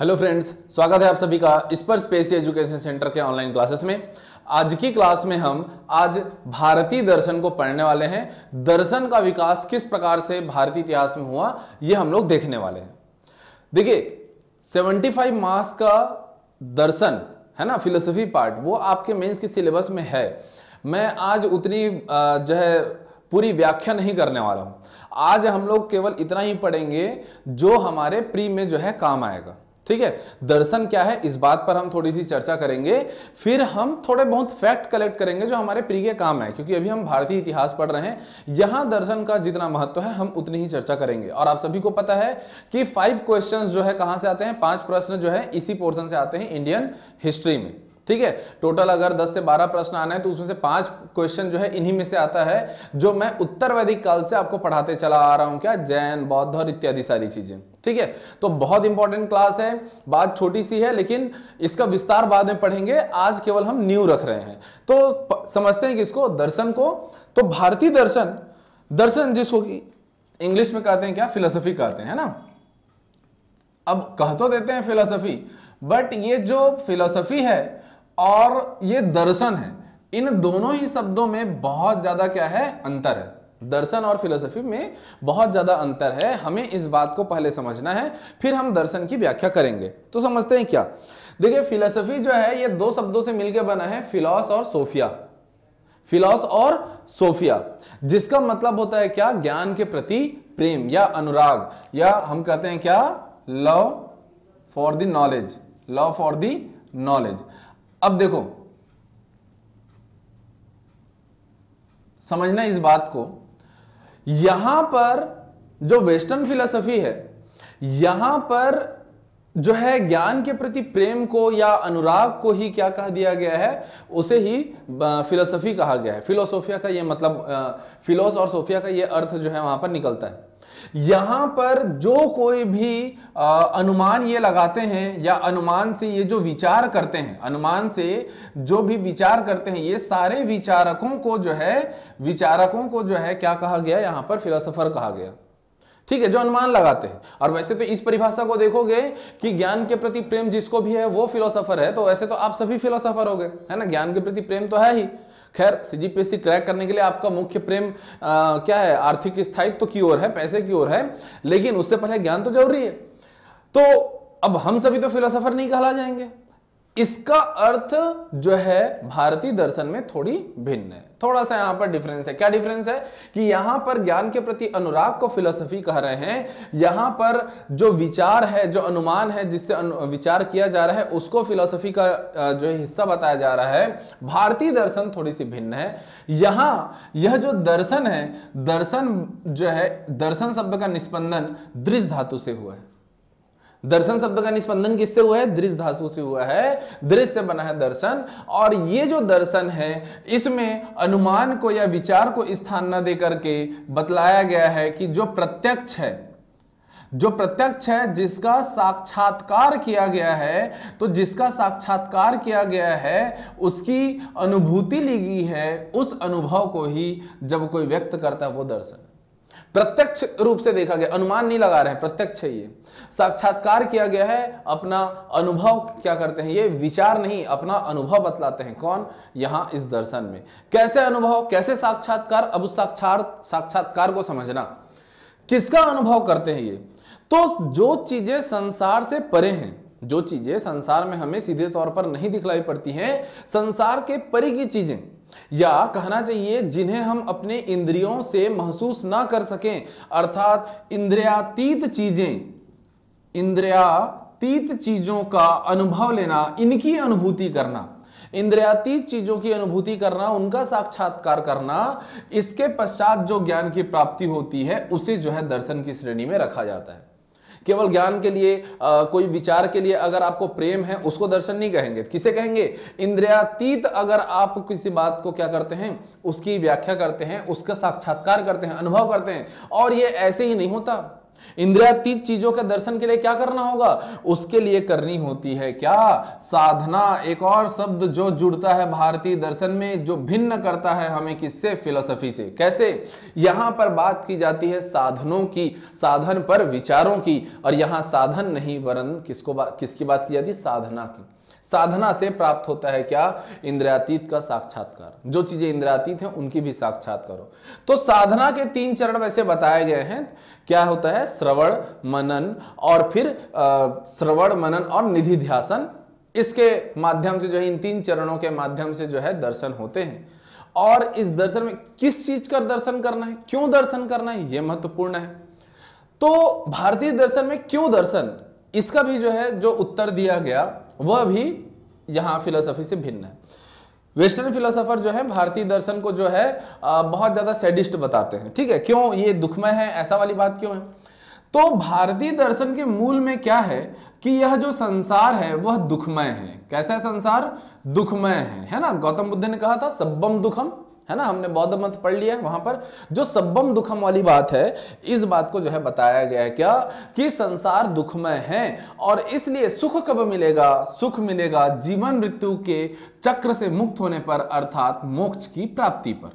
hello friends स्वागत है आप सभी का स्पर स्पेस एजुकेशन सेंटर के ऑनलाइन क्लासेस में आज की क्लास में हम आज भारतीय दर्शन को पढ़ने वाले हैं दर्शन का विकास किस प्रकार से भारतीय इतिहास में हुआ ये हम लोग देखने वाले हैं देखिए 75 मार्क्स का दर्शन है ना फिलोसफी पार्ट वो आपके मेंस के सिलेबस में है मैं आज उतनी जो है पूरी व्याख्या नहीं करने वाला हूँ आज हम लोग केवल इतना ही पढ़ेंगे जो हमारे प्री में जो है काम आएगा ठीक है दर्शन क्या है इस बात पर हम थोड़ी सी चर्चा करेंगे फिर हम थोड़े बहुत फैक्ट कलेक्ट करेंगे जो हमारे प्रिय काम है क्योंकि अभी हम भारतीय इतिहास पढ़ रहे हैं यहां दर्शन का जितना महत्व है हम उतनी ही चर्चा करेंगे और आप सभी को पता है कि फाइव क्वेश्चन जो है कहां से आते हैं पांच प्रश्न जो है इसी पोर्सन से आते हैं इंडियन हिस्ट्री में ठीक है टोटल अगर 10 से 12 प्रश्न आना है तो उसमें से पांच क्वेश्चन जो है इन्हीं में से आता है जो मैं उत्तर वैदिक काल से आपको पढ़ाते चला आ रहा हूं क्या जैन बौद्ध और इत्यादि सारी चीजें ठीक है तो बहुत इंपॉर्टेंट क्लास है बात छोटी सी है लेकिन इसका विस्तार बाद में पढ़ेंगे आज केवल हम न्यू रख रहे हैं तो समझते हैं किसको दर्शन को तो भारतीय दर्शन दर्शन जिसको इंग्लिश में कहते हैं क्या फिलोसफी कहते हैं ना अब कह तो देते हैं फिलोसफी बट ये जो फिलोसफी है और ये दर्शन है इन दोनों ही शब्दों में बहुत ज़्यादा क्या है अंतर है दर्शन और फिलोसफी में बहुत ज़्यादा अंतर है हमें इस बात को पहले समझना है फिर हम दर्शन की व्याख्या करेंगे तो समझते हैं क्या देखिए फिलोसफी जो है ये दो शब्दों से मिलकर बना है फिलॉस और सोफिया फिलॉस और सोफिया जिसका मतलब होता है क्या ज्ञान के प्रति प्रेम या अनुराग या हम कहते हैं क्या love for the knowledge love for the knowledge अब देखो समझना इस बात को यहां पर जो वेस्टर्न फिलोसफी है यहां पर जो है ज्ञान के प्रति प्रेम को या अनुराग को ही क्या कह दिया गया है उसे ही फिलोसफी कहा गया है फिलोसोफिया का ये मतलब फिलोस और सोफिया का ये अर्थ जो है वहां पर निकलता है यहां पर जो कोई भी आ, अनुमान ये लगाते हैं या अनुमान से ये जो विचार करते हैं अनुमान से जो भी विचार करते हैं ये सारे विचारकों को जो है विचारकों को जो है क्या कहा गया यहां पर फिलोसफर कहा गया ठीक है जो अनुमान लगाते हैं और वैसे तो इस परिभाषा को देखोगे कि ज्ञान के प्रति प्रेम जिसको भी है वो फिलोसोफर है तो वैसे तो आप सभी फिलोसोफर हो गए है ना ज्ञान के प्रति प्रेम तो है ही खैर सीजीपीएससी क्रैक करने के लिए आपका मुख्य प्रेम आ, क्या है आर्थिक स्थायित्व तो की ओर है पैसे की ओर है लेकिन उससे पहले ज्ञान तो जरूरी है तो अब हम सभी तो फिलोसफर नहीं कहला जाएंगे इसका अर्थ जो है भारतीय दर्शन में थोड़ी भिन्न है थोड़ा सा यहां पर डिफरेंस है क्या डिफरेंस है कि यहां पर ज्ञान के प्रति अनुराग को फिलोसफी कह रहे हैं यहां पर जो विचार है जो अनुमान है जिससे अनु, विचार किया जा रहा है उसको फिलोसफी का जो है हिस्सा बताया जा रहा है भारतीय दर्शन थोड़ी सी भिन्न है यहां यह जो दर्शन है दर्शन जो है दर्शन शब्द का निष्पंदन दृष्ट धातु से हुआ है दर्शन शब्द का निष्पंदन किससे हुआ है दृश्य धातु से हुआ है दृश्य से बना है दर्शन और ये जो दर्शन है इसमें अनुमान को या विचार को स्थान न देकर के बतलाया गया है कि जो प्रत्यक्ष है जो प्रत्यक्ष है जिसका साक्षात्कार किया गया है तो जिसका साक्षात्कार किया गया है उसकी अनुभूति ली गई है उस अनुभव को ही जब कोई व्यक्त करता है वो दर्शन प्रत्यक्ष रूप से देखा गया अनुमान नहीं लगा रहे हैं प्रत्यक्ष है ये साक्षात्कार किया गया है अपना अनुभव क्या करते हैं ये विचार नहीं अपना अनुभव बतलाते हैं कौन यहां इस दर्शन में कैसे अनुभव कैसे साक्षात्कार अब उस साक्षार साक्षात्कार को समझना किसका अनुभव करते हैं ये तो जो चीजें संसार से परे हैं जो चीजें संसार में हमें सीधे तौर पर नहीं दिखलाई पड़ती हैं संसार के परी की चीजें या कहना चाहिए जिन्हें हम अपने इंद्रियों से महसूस ना कर सकें अर्थात इंद्रियातीत चीजें इंद्रियातीत चीजों का अनुभव लेना इनकी अनुभूति करना इंद्रियातीत चीजों की अनुभूति करना उनका साक्षात्कार करना इसके पश्चात जो ज्ञान की प्राप्ति होती है उसे जो है दर्शन की श्रेणी में रखा जाता है केवल ज्ञान के लिए आ, कोई विचार के लिए अगर आपको प्रेम है उसको दर्शन नहीं कहेंगे किसे कहेंगे इंद्रियातीत अगर आप किसी बात को क्या करते हैं उसकी व्याख्या करते हैं उसका साक्षात्कार करते हैं अनुभव करते हैं और ये ऐसे ही नहीं होता इंद्रियातीत चीजों के दर्शन के लिए क्या करना होगा उसके लिए करनी होती है क्या साधना एक और शब्द जो जुड़ता है भारतीय दर्शन में जो भिन्न करता है हमें किससे फिलोसफी से कैसे यहां पर बात की जाती है साधनों की साधन पर विचारों की और यहां साधन नहीं वरन किसको बा, किसकी बात की जाती है साधना की साधना से प्राप्त होता है क्या इंद्रियातीत का साक्षात्कार जो चीजें इंद्रियातीत हैं उनकी भी साक्षात्कार हो तो साधना के तीन चरण वैसे बताए गए हैं क्या होता है श्रवण मनन और फिर श्रवण मनन और निधि ध्यासन इसके माध्यम से जो है इन तीन चरणों के माध्यम से जो है दर्शन होते हैं और इस दर्शन में किस चीज का कर दर्शन करना है क्यों दर्शन करना है यह महत्वपूर्ण है तो भारतीय दर्शन में क्यों दर्शन इसका भी जो है जो उत्तर दिया गया वह भी यहाँ फिलोसफी से भिन्न है वेस्टर्न फिलोसोफर जो है भारतीय दर्शन को जो है बहुत ज़्यादा सेडिस्ट बताते हैं ठीक है क्यों ये दुखमय है ऐसा वाली बात क्यों है तो भारतीय दर्शन के मूल में क्या है कि यह जो संसार है वह दुखमय है कैसा है संसार दुखमय है है ना गौतम बुद्ध ने कहा था सब्बम दुखम है ना हमने बौद्ध मत पढ़ लिया वहां पर जो सब्बम दुखम वाली बात है इस बात को जो है बताया गया है क्या कि संसार दुखमय है और इसलिए सुख कब मिलेगा सुख मिलेगा जीवन मृत्यु के चक्र से मुक्त होने पर अर्थात मोक्ष की प्राप्ति पर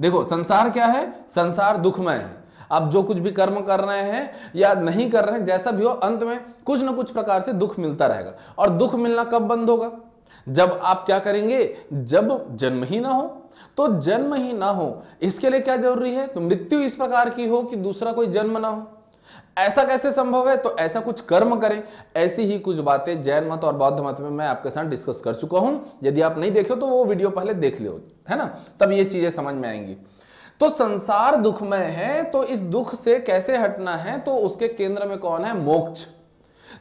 देखो संसार क्या है संसार दुखमय है आप जो कुछ भी कर्म कर रहे हैं या नहीं कर रहे हैं जैसा भी हो अंत में कुछ ना कुछ प्रकार से दुख मिलता रहेगा और दुख मिलना कब बंद होगा जब आप क्या करेंगे जब जन्म ही ना हो तो जन्म ही ना हो इसके लिए क्या जरूरी है तो मृत्यु इस प्रकार की हो कि दूसरा कोई जन्म ना हो ऐसा कैसे संभव है तो ऐसा कुछ कर्म करें ऐसी ही कुछ बातें जैन मत और बौद्ध मत में मैं आपके साथ डिस्कस कर चुका हूं यदि आप नहीं देखे तो वो वीडियो पहले देख लो है ना तब ये चीजें समझ में आएंगी तो संसार दुखमय है तो इस दुख से कैसे हटना है तो उसके केंद्र में कौन है मोक्ष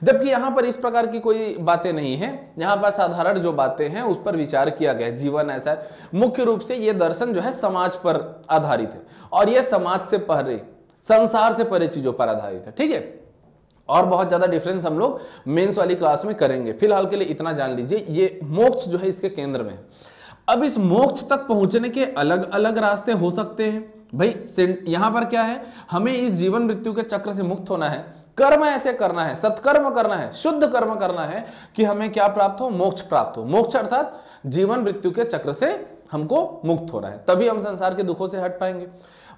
जबकि यहां पर इस प्रकार की कोई बातें नहीं है यहां पर साधारण जो बातें हैं उस पर विचार किया गया जीवन ऐसा है मुख्य रूप से ये दर्शन जो है समाज पर आधारित है और यह समाज से परे संसार से परे चीजों पर आधारित है ठीक है और बहुत ज़्यादा डिफरेंस हम लोग मेंस वाली क्लास में करेंगे फिलहाल के लिए इतना जान लीजिए ये मोक्ष जो है इसके केंद्र में अब इस मोक्ष तक पहुंचने के अलग अलग रास्ते हो सकते हैं भाई यहां पर क्या है हमें इस जीवन मृत्यु के चक्र से मुक्त होना है कर्म ऐसे करना है सत्कर्म करना है शुद्ध कर्म करना है कि हमें क्या प्राप्त हो मोक्ष प्राप्त हो मोक्ष अर्थात जीवन मृत्यु के चक्र से हमको मुक्त हो रहा है तभी हम संसार के दुखों से हट पाएंगे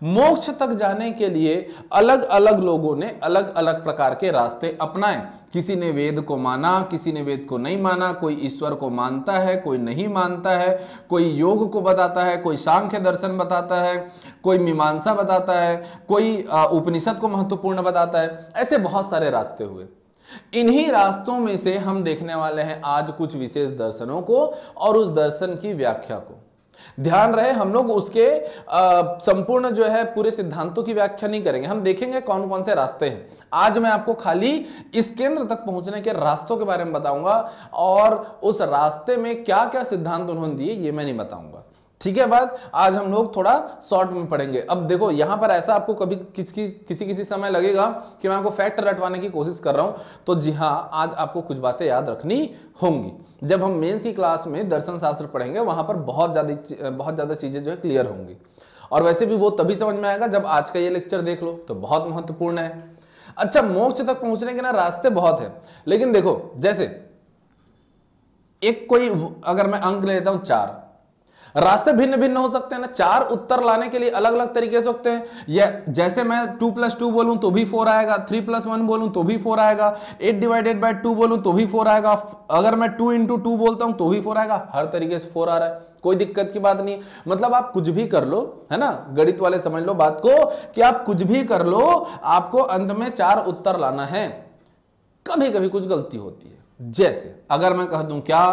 मोक्ष तक जाने के लिए अलग अलग लोगों ने अलग अलग प्रकार के रास्ते अपनाए किसी ने वेद को माना किसी ने वेद को नहीं माना कोई ईश्वर को मानता है कोई नहीं मानता है कोई योग को बताता है कोई सांख्य दर्शन बताता है कोई मीमांसा बताता है कोई उपनिषद को महत्वपूर्ण बताता है ऐसे बहुत सारे रास्ते हुए इन्हीं रास्तों में से हम देखने वाले हैं आज कुछ विशेष दर्शनों को और उस दर्शन की व्याख्या को ध्यान रहे हम लोग उसके संपूर्ण जो है पूरे सिद्धांतों की व्याख्या नहीं करेंगे हम देखेंगे कौन कौन से रास्ते हैं आज मैं आपको खाली इस केंद्र तक पहुंचने के रास्तों के बारे में बताऊंगा और उस रास्ते में क्या क्या सिद्धांत उन्होंने दिए ये मैं नहीं बताऊंगा ठीक है बात आज हम लोग थोड़ा शॉर्ट में पढ़ेंगे अब देखो यहां पर ऐसा आपको कभी किसकी किसी किसी समय लगेगा कि मैं आपको फैक्ट रटवाने की कोशिश कर रहा हूं तो जी हाँ आज आपको कुछ बातें याद रखनी होंगी जब हम मेंस की क्लास में दर्शन शास्त्र पढ़ेंगे वहां पर बहुत ज्यादा बहुत ज्यादा चीजें जो है क्लियर होंगी और वैसे भी वो तभी समझ में आएगा जब आज का ये लेक्चर देख लो तो बहुत महत्वपूर्ण है अच्छा मोक्ष तक पहुंचने के ना रास्ते बहुत है लेकिन देखो जैसे एक कोई अगर मैं अंक लेता हूं चार रास्ते भिन्न भिन्न हो सकते हैं ना चार उत्तर लाने के लिए अलग अलग तरीके से सकते हैं या जैसे मैं टू प्लस टू बोलूं तो भी फोर आएगा थ्री प्लस वन बोलूं तो भी फोर आएगा एट डिवाइडेड बाई टू बोलूं तो भी फोर आएगा अगर मैं टू इंटू टू बोलता हूं तो भी फोर आएगा हर तरीके से फोर आ रहा है कोई दिक्कत की बात नहीं मतलब आप कुछ भी कर लो है ना गणित वाले समझ लो बात को कि आप कुछ भी कर लो आपको अंत में चार उत्तर लाना है कभी कभी कुछ गलती होती है जैसे अगर मैं कह दूं क्या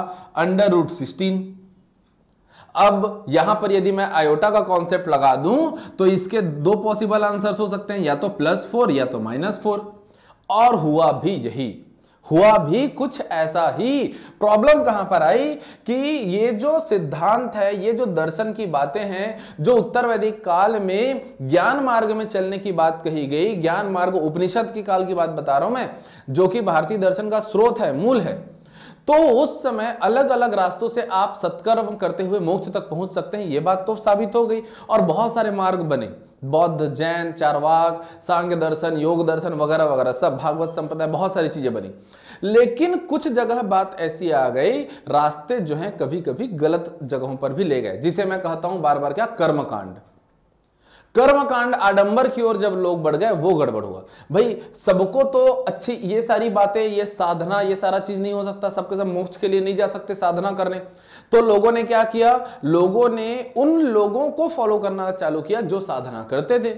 अंडर रूट सिक्सटीन अब यहां पर यदि मैं आयोटा का कॉन्सेप्ट लगा दूं तो इसके दो पॉसिबल आंसर हो सकते हैं या तो प्लस फोर या तो माइनस फोर और हुआ भी यही हुआ भी कुछ ऐसा ही प्रॉब्लम कहां पर आई कि ये जो सिद्धांत है ये जो दर्शन की बातें हैं जो उत्तर वैदिक काल में ज्ञान मार्ग में चलने की बात कही गई ज्ञान मार्ग उपनिषद की काल की बात बता रहा हूं मैं जो कि भारतीय दर्शन का स्रोत है मूल है तो उस समय अलग अलग रास्तों से आप सत्कर्म करते हुए मोक्ष तक पहुंच सकते हैं ये बात तो साबित हो गई और बहुत सारे मार्ग बने बौद्ध जैन चारवाक सांग दर्शन योग दर्शन वगैरह वगैरह सब भागवत संप्रदाय बहुत सारी चीजें बनी लेकिन कुछ जगह बात ऐसी आ गई रास्ते जो हैं कभी कभी गलत जगहों पर भी ले गए जिसे मैं कहता हूं बार बार क्या कर्मकांड कर्मकांड आडंबर की ओर जब लोग बढ़ गए वो गड़बड़ हुआ भाई सबको तो अच्छी ये सारी बातें ये साधना ये सारा चीज नहीं हो सकता सबके सब मोक्ष के लिए नहीं जा सकते साधना करने तो लोगों ने क्या किया लोगों ने उन लोगों को फॉलो करना चालू किया जो साधना करते थे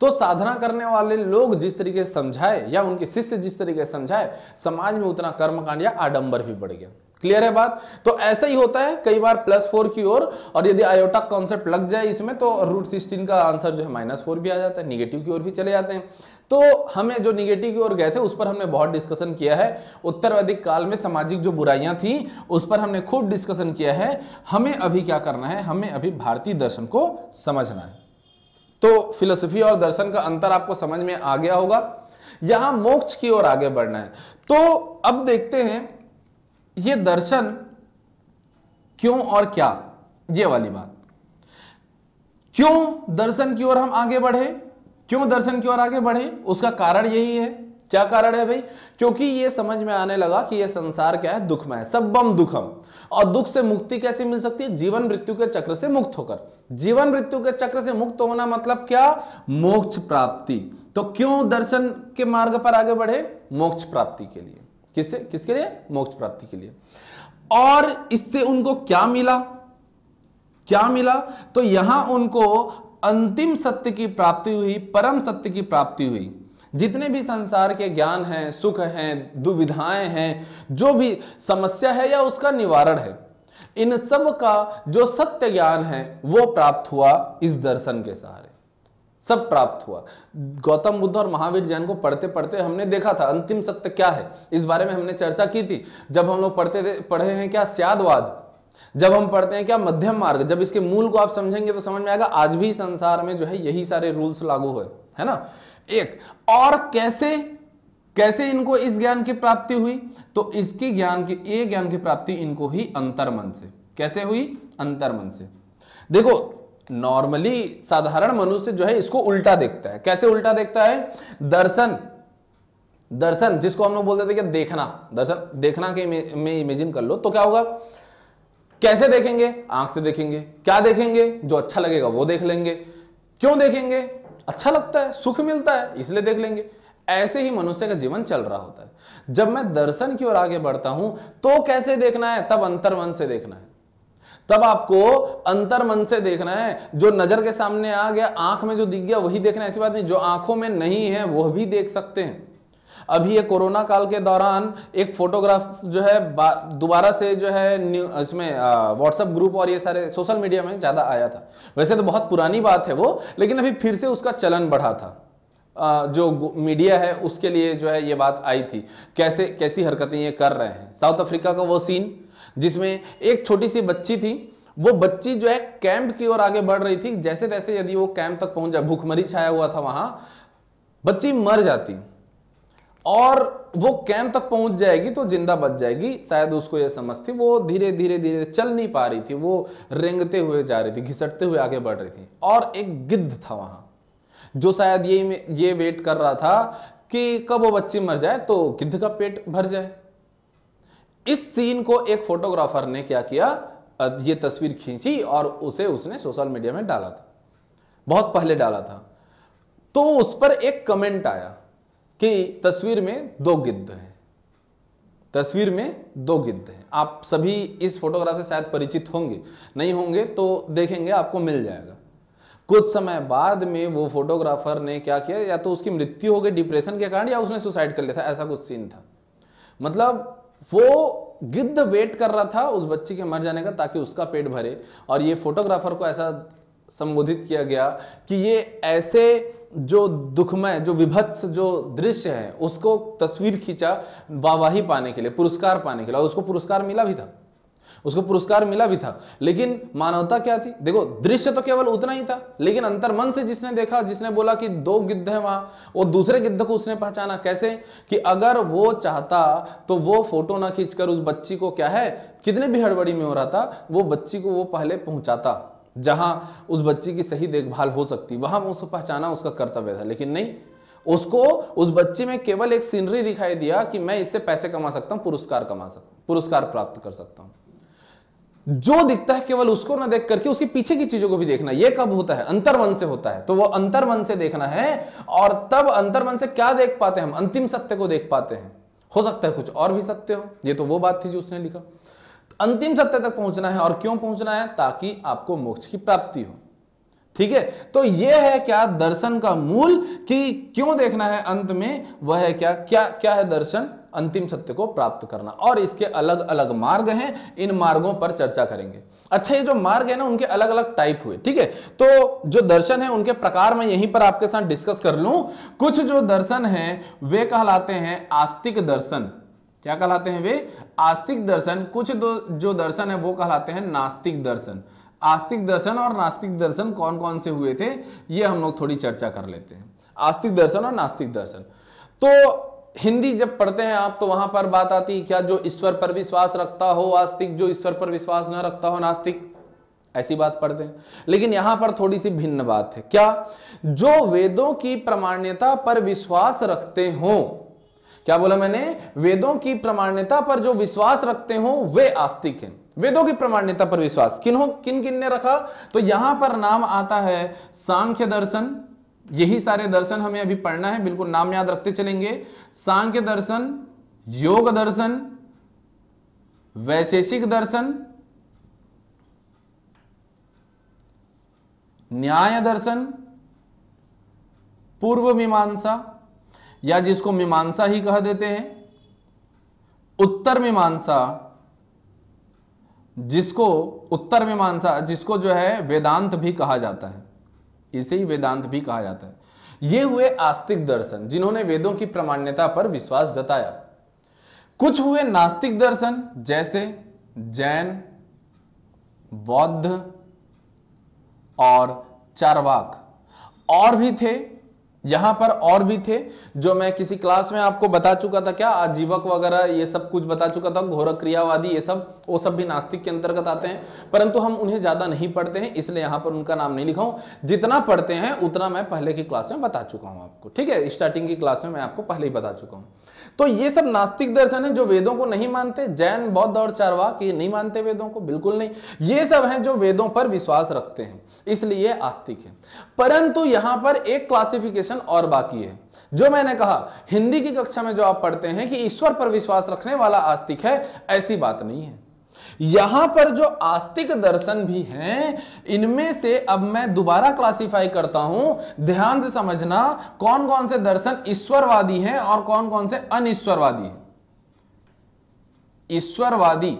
तो साधना करने वाले लोग जिस तरीके समझाए या उनके शिष्य जिस तरीके समझाए समाज में उतना कर्मकांड या आडंबर भी बढ़ गया क्लियर है बात तो ऐसा ही होता है कई बार प्लस फोर की ओर और, और यदि आयोटा कॉन्सेप्ट लग जाए इसमें तो रूट सिक्सटीन का आंसर जो है माइनस फोर भी आ जाता है निगेटिव की ओर भी चले जाते हैं तो हमें जो निगेटिव की ओर गए थे उस पर हमने बहुत डिस्कशन किया है उत्तरवैदिक काल में सामाजिक जो बुराइयां थी उस पर हमने खूब डिस्कशन किया है हमें अभी क्या करना है हमें अभी भारतीय दर्शन को समझना है तो फिलोसफी और दर्शन का अंतर आपको समझ में आ गया होगा यहां मोक्ष की ओर आगे बढ़ना है तो अब देखते हैं ये दर्शन क्यों और क्या ये वाली बात क्यों दर्शन की ओर हम आगे बढ़े क्यों दर्शन की ओर आगे बढ़े उसका कारण यही है क्या कारण है भाई क्योंकि ये समझ में आने लगा कि ये संसार क्या है दुखमय है सब्बम दुखम और दुख से मुक्ति कैसे मिल सकती है जीवन मृत्यु के चक्र से मुक्त होकर जीवन मृत्यु के चक्र से मुक्त होना मतलब क्या मोक्ष प्राप्ति तो क्यों दर्शन के मार्ग पर आगे बढ़े मोक्ष प्राप्ति के लिए किससे किसके लिए मोक्ष प्राप्ति के लिए और इससे उनको क्या मिला क्या मिला तो यहां उनको अंतिम सत्य की प्राप्ति हुई परम सत्य की प्राप्ति हुई जितने भी संसार के ज्ञान हैं सुख हैं दुविधाएं हैं जो भी समस्या है या उसका निवारण है इन सब का जो सत्य ज्ञान है वो प्राप्त हुआ इस दर्शन के सहारे सब प्राप्त हुआ गौतम बुद्ध और महावीर जैन को पढ़ते पढ़ते हमने देखा था अंतिम सत्य क्या है इस बारे में हमने चर्चा की थी जब हम लोग पढ़ते पढ़े हैं क्या स्यादवाद जब हम पढ़ते हैं क्या मध्यम मार्ग जब इसके मूल को आप समझेंगे तो समझ में आएगा आज भी संसार में जो है यही सारे रूल्स लागू हुए है ना एक और कैसे कैसे इनको इस ज्ञान की प्राप्ति हुई तो इसकी ज्ञान की ये ज्ञान की प्राप्ति इनको ही अंतर मन से कैसे हुई अंतर मन से देखो नॉर्मली साधारण मनुष्य जो है इसको उल्टा देखता है कैसे उल्टा देखता है दर्शन दर्शन जिसको हम लोग बोलते थे कि देखना दर्शन देखना के में, इमेजिन कर लो तो क्या होगा कैसे देखेंगे आंख से देखेंगे क्या देखेंगे जो अच्छा लगेगा वो देख लेंगे क्यों देखेंगे अच्छा लगता है सुख मिलता है इसलिए देख लेंगे ऐसे ही मनुष्य का जीवन चल रहा होता है जब मैं दर्शन की ओर आगे बढ़ता हूं तो कैसे देखना है तब अंतर्मन से देखना है तब आपको अंतर मन से देखना है जो नजर के सामने आ गया आंख में जो दिख गया वही देखना है ऐसी बात नहीं जो आंखों में नहीं है वह भी देख सकते हैं अभी ये कोरोना काल के दौरान एक फोटोग्राफ जो है दोबारा से जो है इसमें व्हाट्सएप ग्रुप और ये सारे सोशल मीडिया में ज़्यादा आया था वैसे तो बहुत पुरानी बात है वो लेकिन अभी फिर से उसका चलन बढ़ा था जो मीडिया है उसके लिए जो है ये बात आई थी कैसे कैसी हरकतें ये कर रहे हैं साउथ अफ्रीका का वो सीन जिसमें एक छोटी सी बच्ची थी वो बच्ची जो है कैंप की ओर आगे बढ़ रही थी जैसे तैसे यदि वो कैंप तक पहुंच जाए भूखमरी छाया हुआ था वहां बच्ची मर जाती और वो कैंप तक पहुंच जाएगी तो जिंदा बच जाएगी शायद उसको यह समझ थी वो धीरे धीरे धीरे चल नहीं पा रही थी वो रेंगते हुए जा रही थी घिसटते हुए आगे बढ़ रही थी और एक गिद्ध था वहां जो शायद ये ये वेट कर रहा था कि कब वो बच्ची मर जाए तो गिद्ध का पेट भर जाए इस सीन को एक फोटोग्राफर ने क्या किया ये तस्वीर खींची और उसे उसने सोशल मीडिया में डाला था बहुत पहले डाला था तो उस पर एक कमेंट आया कि तस्वीर में दो गिद्ध हैं तस्वीर में दो गिद्ध हैं आप सभी इस फोटोग्राफ से शायद परिचित होंगे नहीं होंगे तो देखेंगे आपको मिल जाएगा कुछ समय बाद में वो फोटोग्राफर ने क्या किया या तो उसकी मृत्यु हो गई डिप्रेशन के कारण या उसने सुसाइड कर लिया था ऐसा कुछ सीन था मतलब वो गिद्ध वेट कर रहा था उस बच्ची के मर जाने का ताकि उसका पेट भरे और ये फोटोग्राफर को ऐसा संबोधित किया गया कि ये ऐसे जो दुखमय जो विभत्स जो दृश्य है उसको तस्वीर खींचा वाहवाही पाने के लिए पुरस्कार पाने के लिए और उसको पुरस्कार मिला भी था उसको पुरस्कार मिला भी था लेकिन मानवता क्या थी देखो दृश्य तो केवल उतना ही था लेकिन अंतर मन से जिसने देखा जिसने बोला कि दो गिद्ध है वहां वो दूसरे गिद्ध को उसने पहचाना कैसे कि अगर वो चाहता तो वो फोटो ना खींचकर उस बच्ची को क्या है कितने भी हड़बड़ी में हो रहा था वो बच्ची को वो पहले पहुंचाता जहां उस बच्ची की सही देखभाल हो सकती वहां उसको पहचाना उसका कर्तव्य था लेकिन नहीं उसको उस बच्ची में केवल एक सीनरी दिखाई दिया कि मैं इससे पैसे कमा सकता हूँ पुरस्कार कमा सकता पुरस्कार प्राप्त कर सकता हूँ जो दिखता है केवल उसको ना देख करके उसके पीछे की चीजों को भी देखना यह कब होता है मन से होता है तो वो मन से देखना है और तब मन से क्या देख पाते हैं हम अंतिम सत्य को देख पाते हैं हो सकता है कुछ और भी सत्य हो ये तो वो बात थी जो उसने लिखा तो अंतिम सत्य तक पहुंचना है और क्यों पहुंचना है ताकि आपको मोक्ष की प्राप्ति हो ठीक है तो यह है क्या दर्शन का मूल कि क्यों देखना है अंत में वह है क्या क्या क्या है दर्शन अंतिम सत्य को प्राप्त करना और इसके अलग अलग मार्ग हैं इन मार्गों पर चर्चा करेंगे अच्छा ये जो मार्ग है ना उनके अलग अलग टाइप हुए ठीक है तो जो दर्शन है उनके प्रकार मैं यहीं पर आपके साथ डिस्कस कर लू कुछ जो दर्शन है वे कहलाते हैं आस्तिक दर्शन क्या कहलाते हैं वे आस्तिक दर्शन कुछ दो जो दर्शन है वो कहलाते हैं नास्तिक दर्शन आस्तिक दर्शन और नास्तिक दर्शन कौन कौन से हुए थे ये हम लोग थोड़ी चर्चा कर लेते हैं आस्तिक दर्शन और नास्तिक दर्शन तो हिंदी जब पढ़ते हैं आप तो वहां पर बात आती है क्या जो ईश्वर पर विश्वास रखता हो आस्तिक जो ईश्वर पर विश्वास न रखता हो नास्तिक ऐसी बात पढ़ते हैं लेकिन यहां पर थोड़ी सी भिन्न बात है क्या जो वेदों की प्रमाण्यता पर विश्वास रखते हो क्या बोला मैंने वेदों की प्रमाण्यता पर जो विश्वास रखते हो वे आस्तिक हैं वेदों की प्रमाण्यता पर विश्वास किन हो किन किन ने रखा तो यहां पर नाम आता है सांख्य दर्शन यही सारे दर्शन हमें अभी पढ़ना है बिल्कुल नाम याद रखते चलेंगे सांख्य दर्शन योग दर्शन वैशेषिक दर्शन न्याय दर्शन पूर्व मीमांसा या जिसको मीमांसा ही कह देते हैं उत्तर मीमांसा जिसको उत्तर मीमांसा जिसको जो है वेदांत भी कहा जाता है इसे ही वेदांत भी कहा जाता है ये हुए आस्तिक दर्शन जिन्होंने वेदों की प्रमाण्यता पर विश्वास जताया कुछ हुए नास्तिक दर्शन जैसे जैन बौद्ध और चारवाक और भी थे यहां पर और भी थे जो मैं किसी क्लास में आपको बता चुका था क्या आजीवक वगैरह ये सब कुछ बता चुका था घोरक क्रियावादी ये सब वो सब भी नास्तिक के अंतर्गत आते हैं परंतु हम उन्हें ज़्यादा नहीं पढ़ते हैं इसलिए यहां पर उनका नाम नहीं लिखाऊं जितना पढ़ते हैं उतना मैं पहले की क्लास में बता चुका हूं आपको ठीक है स्टार्टिंग की क्लास में मैं आपको पहले ही बता चुका हूं तो ये सब नास्तिक दर्शन है जो वेदों को नहीं मानते जैन बौद्ध और चारवाक ये नहीं मानते वेदों को बिल्कुल नहीं ये सब हैं जो वेदों पर विश्वास रखते हैं इसलिए आस्तिक है परंतु यहां पर एक क्लासिफिकेशन और बाकी है जो मैंने कहा हिंदी की कक्षा में जो आप पढ़ते हैं कि ईश्वर पर विश्वास रखने वाला आस्तिक है ऐसी बात नहीं है यहां पर जो आस्तिक दर्शन भी हैं इनमें से अब मैं दोबारा क्लासिफाई करता हूं ध्यान से समझना कौन कौन से दर्शन ईश्वरवादी हैं और कौन कौन से अनिश्वरवादी हैं ईश्वरवादी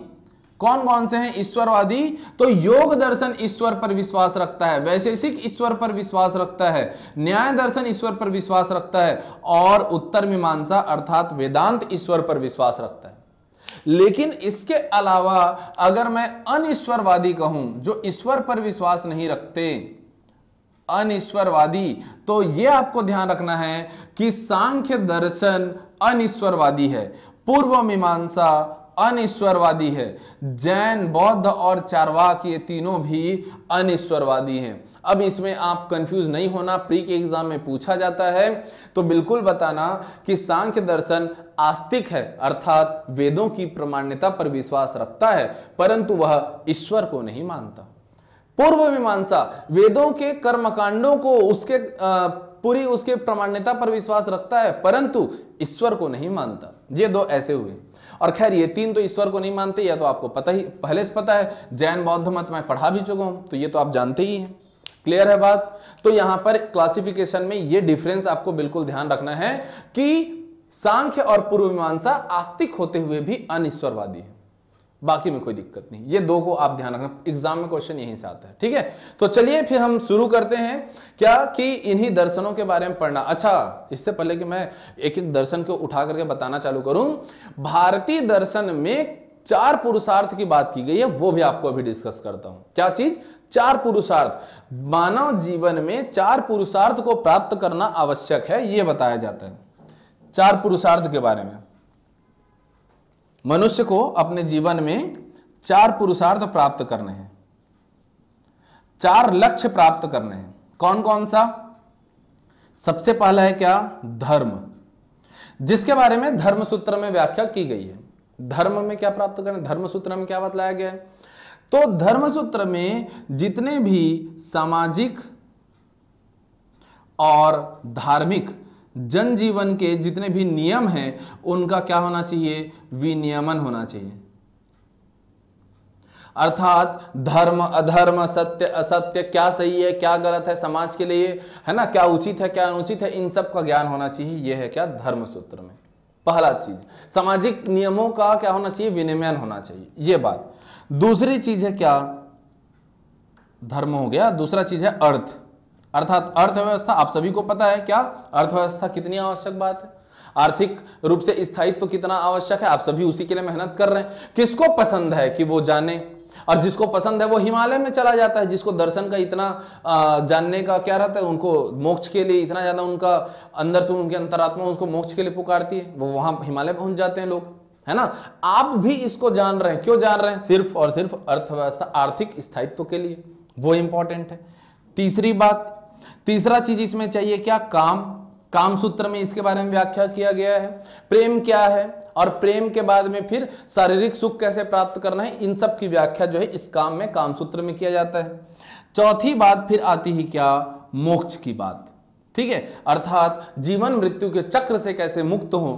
कौन कौन से हैं ईश्वरवादी तो योग दर्शन ईश्वर पर विश्वास रखता है वैशेषिक ईश्वर पर विश्वास रखता है न्याय दर्शन ईश्वर पर विश्वास रखता है और उत्तर मीमांसा अर्थात वेदांत ईश्वर पर विश्वास रखता है लेकिन इसके अलावा अगर मैं अनिश्वरवादी कहूं जो ईश्वर पर विश्वास नहीं रखते अनिश्वरवादी तो यह आपको ध्यान रखना है कि सांख्य दर्शन अनिश्वरवादी है पूर्व मीमांसा अनिश्वरवादी है जैन बौद्ध और चारवाक ये तीनों भी अनिश्वरवादी हैं अब इसमें आप कंफ्यूज नहीं होना प्री के एग्जाम में पूछा जाता है तो बिल्कुल बताना कि सांख्य दर्शन आस्तिक है अर्थात वेदों की प्रमाण्यता पर विश्वास रखता है परंतु वह ईश्वर को नहीं मानता पूर्व मीमांसा वेदों के कर्मकांडों को उसके पूरी उसके प्रमाण्यता पर विश्वास रखता है परंतु ईश्वर को नहीं मानता ये दो ऐसे हुए और खैर ये तीन तो ईश्वर को नहीं मानते या तो आपको पता ही पहले से पता है जैन बौद्ध मत मैं पढ़ा भी चुका हूं तो ये तो आप जानते ही हैं क्लियर है बात तो यहां पर क्लासिफिकेशन में यह डिफरेंस आपको बिल्कुल ध्यान रखना है कि सांख्य और पूर्व मीमांसा आस्तिक होते हुए भी अनिश्वरवादी है बाकी में कोई दिक्कत नहीं ये दो को आप ध्यान रखना एग्जाम में क्वेश्चन यहीं से आता है ठीक है तो चलिए फिर हम शुरू करते हैं क्या कि इन्हीं दर्शनों के बारे में पढ़ना अच्छा इससे पहले कि मैं एक एक दर्शन को उठा करके बताना चालू करूं भारतीय दर्शन में चार पुरुषार्थ की बात की गई है वो भी आपको अभी डिस्कस करता हूं क्या चीज चार पुरुषार्थ मानव जीवन में चार पुरुषार्थ को प्राप्त करना आवश्यक है यह बताया जाता है चार पुरुषार्थ के बारे में मनुष्य को अपने जीवन में चार पुरुषार्थ प्राप्त करने हैं चार लक्ष्य प्राप्त करने हैं कौन कौन सा सबसे पहला है क्या धर्म जिसके बारे में धर्म सूत्र में व्याख्या की गई है धर्म में क्या प्राप्त करें धर्म सूत्र में क्या बतलाया गया है तो धर्मसूत्र में जितने भी सामाजिक और धार्मिक जनजीवन के जितने भी नियम हैं उनका क्या होना चाहिए विनियमन होना चाहिए अर्थात धर्म अधर्म सत्य असत्य क्या सही है क्या गलत है समाज के लिए है ना क्या उचित है क्या अनुचित है इन सब का ज्ञान होना चाहिए यह है क्या धर्म सूत्र में पहला चीज सामाजिक नियमों का क्या होना चाहिए विनिमयन होना चाहिए यह बात दूसरी चीज है क्या धर्म हो गया दूसरा चीज है अर्थ अर्थात अर्थव्यवस्था आप सभी को पता है क्या अर्थव्यवस्था कितनी आवश्यक बात है आर्थिक रूप से स्थायित्व तो कितना आवश्यक है आप सभी उसी के लिए मेहनत कर रहे हैं किसको पसंद है कि वो जाने और जिसको पसंद है वो हिमालय में चला जाता है जिसको दर्शन का इतना जानने का क्या रहता है उनको मोक्ष के लिए इतना ज़्यादा उनका अंदर से उनकी अंतरात्मा उनको मोक्ष के लिए पुकारती है वो वहां हिमालय पहुंच जाते हैं लोग है ना आप भी इसको जान रहे हैं क्यों जान रहे हैं सिर्फ और सिर्फ अर्थव्यवस्था आर्थिक स्थायित्व के लिए वो इंपॉर्टेंट है तीसरी बात तीसरा चीज इसमें चाहिए क्या काम काम सूत्र में इसके बारे में व्याख्या किया गया है प्रेम क्या है और प्रेम के बाद में फिर शारीरिक सुख कैसे प्राप्त करना है इन सब की व्याख्या जो है इस काम में काम सूत्र में किया जाता है चौथी बात फिर आती ही क्या मोक्ष की बात ठीक है अर्थात जीवन मृत्यु के चक्र से कैसे मुक्त हो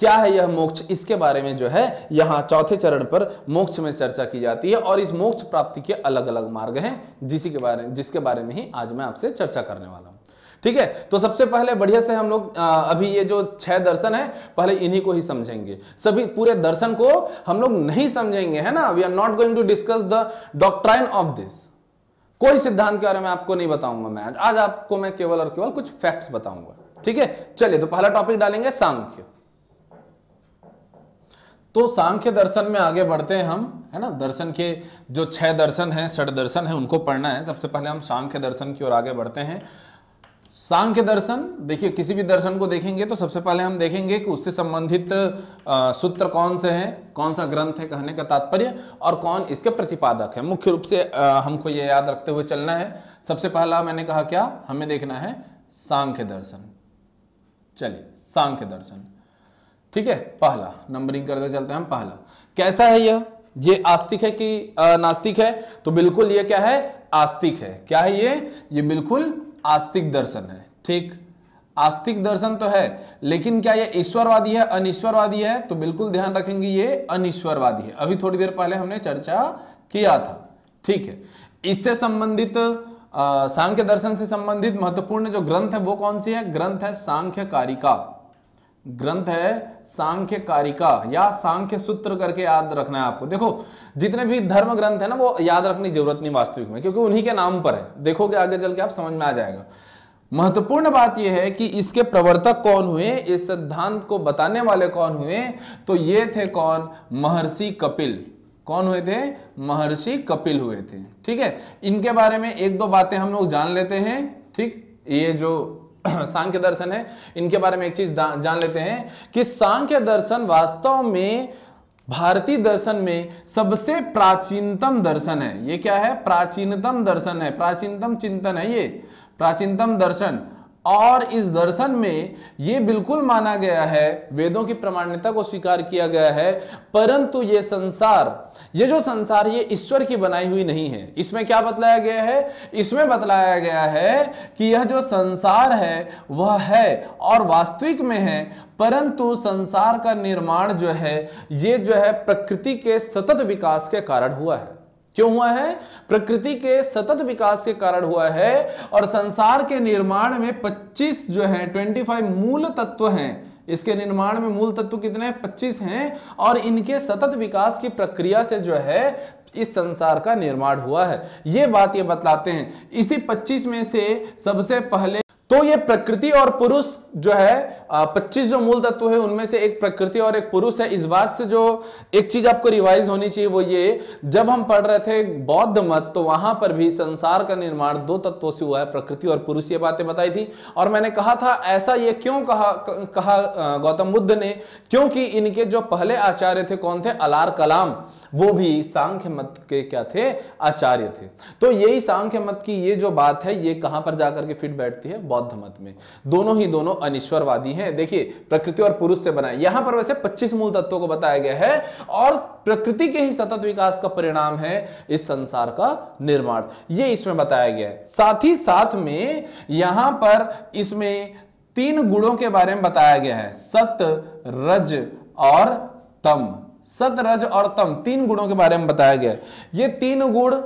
क्या है यह मोक्ष इसके बारे में जो है यहाँ चौथे चरण पर मोक्ष में चर्चा की जाती है और इस मोक्ष प्राप्ति के अलग अलग मार्ग हैं जिसी के बारे जिसके बारे में ही आज मैं आपसे चर्चा करने वाला हूं ठीक है तो सबसे पहले बढ़िया से हम लोग अभी ये जो छह दर्शन है पहले इन्हीं को ही समझेंगे सभी पूरे दर्शन को हम लोग नहीं समझेंगे है ना we are not going to discuss the doctrine of this कोई सिद्धांत के बारे में आपको नहीं बताऊंगा मैं आज आज आपको मैं केवल और केवल कुछ फैक्ट्स बताऊंगा ठीक है चलिए तो पहला टॉपिक डालेंगे सांख्य तो सांख्य दर्शन में आगे बढ़ते हैं हम है ना दर्शन के जो छह दर्शन हैं षड दर्शन है उनको पढ़ना है सबसे पहले हम सांख्य दर्शन की ओर आगे बढ़ते हैं सांख्य दर्शन देखिए किसी भी दर्शन को देखेंगे तो सबसे पहले हम देखेंगे कि उससे संबंधित सूत्र कौन से हैं कौन सा ग्रंथ है कहने का तात्पर्य और कौन इसके प्रतिपादक है मुख्य रूप से आ, हमको ये याद रखते हुए चलना है सबसे पहला मैंने कहा क्या हमें देखना है सांख्य दर्शन चलिए सांख्य दर्शन ठीक है पहला नंबरिंग करते चलते हैं हम पहला कैसा है यह ये आस्तिक है कि नास्तिक है तो बिल्कुल यह क्या है आस्तिक है क्या है ये ये बिल्कुल आस्तिक दर्शन है ठीक आस्तिक दर्शन तो है लेकिन क्या यह ईश्वरवादी है अनिश्वरवादी है तो बिल्कुल ध्यान रखेंगे ये अनिश्वरवादी है अभी थोड़ी देर पहले हमने चर्चा किया था ठीक है इससे संबंधित सांख्य दर्शन से संबंधित महत्वपूर्ण जो ग्रंथ है वो कौन सी है ग्रंथ है सांख्य कारिका ग्रंथ है सांख्य कारिका या सांख्य सूत्र करके याद रखना है आपको देखो जितने भी धर्म ग्रंथ है ना वो याद रखने की जरूरत नहीं वास्तविक में क्योंकि उन्हीं के नाम पर है देखोगे आगे चल के आप समझ में आ जाएगा महत्वपूर्ण बात यह है कि इसके प्रवर्तक कौन हुए इस सिद्धांत को बताने वाले कौन हुए तो ये थे कौन महर्षि कपिल कौन हुए थे महर्षि कपिल हुए थे ठीक है इनके बारे में एक दो बातें हम लोग जान लेते हैं ठीक ये जो सांख्य दर्शन है इनके बारे में एक चीज जान लेते हैं कि सांख्य दर्शन वास्तव में भारतीय दर्शन में सबसे प्राचीनतम दर्शन है ये क्या है प्राचीनतम दर्शन है प्राचीनतम चिंतन है ये प्राचीनतम दर्शन और इस दर्शन में ये बिल्कुल माना गया है वेदों की प्रमाण्यता को स्वीकार किया गया है परंतु ये संसार ये जो संसार ये ईश्वर की बनाई हुई नहीं है इसमें क्या बतलाया गया है इसमें बतलाया गया है कि यह जो संसार है वह है और वास्तविक में है परंतु संसार का निर्माण जो है ये जो है प्रकृति के सतत विकास के कारण हुआ है क्यों हुआ है प्रकृति के सतत विकास के कारण हुआ है और संसार के निर्माण में 25 जो है 25 मूल तत्व हैं इसके निर्माण में मूल तत्व कितने हैं 25 हैं और इनके सतत विकास की प्रक्रिया से जो है इस संसार का निर्माण हुआ है ये बात ये बतलाते हैं इसी 25 में से सबसे पहले तो ये प्रकृति और पुरुष जो है पच्चीस जो मूल तत्व है उनमें से एक प्रकृति और एक पुरुष है इस बात से जो एक चीज आपको रिवाइज होनी चाहिए वो ये जब हम पढ़ रहे थे बौद्ध मत तो वहां पर भी संसार का निर्माण दो तत्वों से हुआ है प्रकृति और पुरुष ये बातें बताई थी और मैंने कहा था ऐसा ये क्यों कहा कहा गौतम बुद्ध ने क्योंकि इनके जो पहले आचार्य थे कौन थे अलार कलाम वो भी सांख्य मत के क्या थे आचार्य थे तो यही सांख्य मत की ये जो बात है ये कहां पर जाकर के फिट बैठती है बौद्ध मत में दोनों ही दोनों अनिश्वरवादी हैं देखिए प्रकृति और पुरुष से बनाए यहां पर वैसे 25 मूल तत्वों को बताया गया है और प्रकृति के ही सतत विकास का परिणाम है इस संसार का निर्माण ये इसमें बताया गया है साथ ही साथ में यहां पर इसमें तीन गुणों के बारे में बताया गया है सत्य रज और तम सत रज और तम तीन गुणों के बारे में बताया गया ये तीन गुण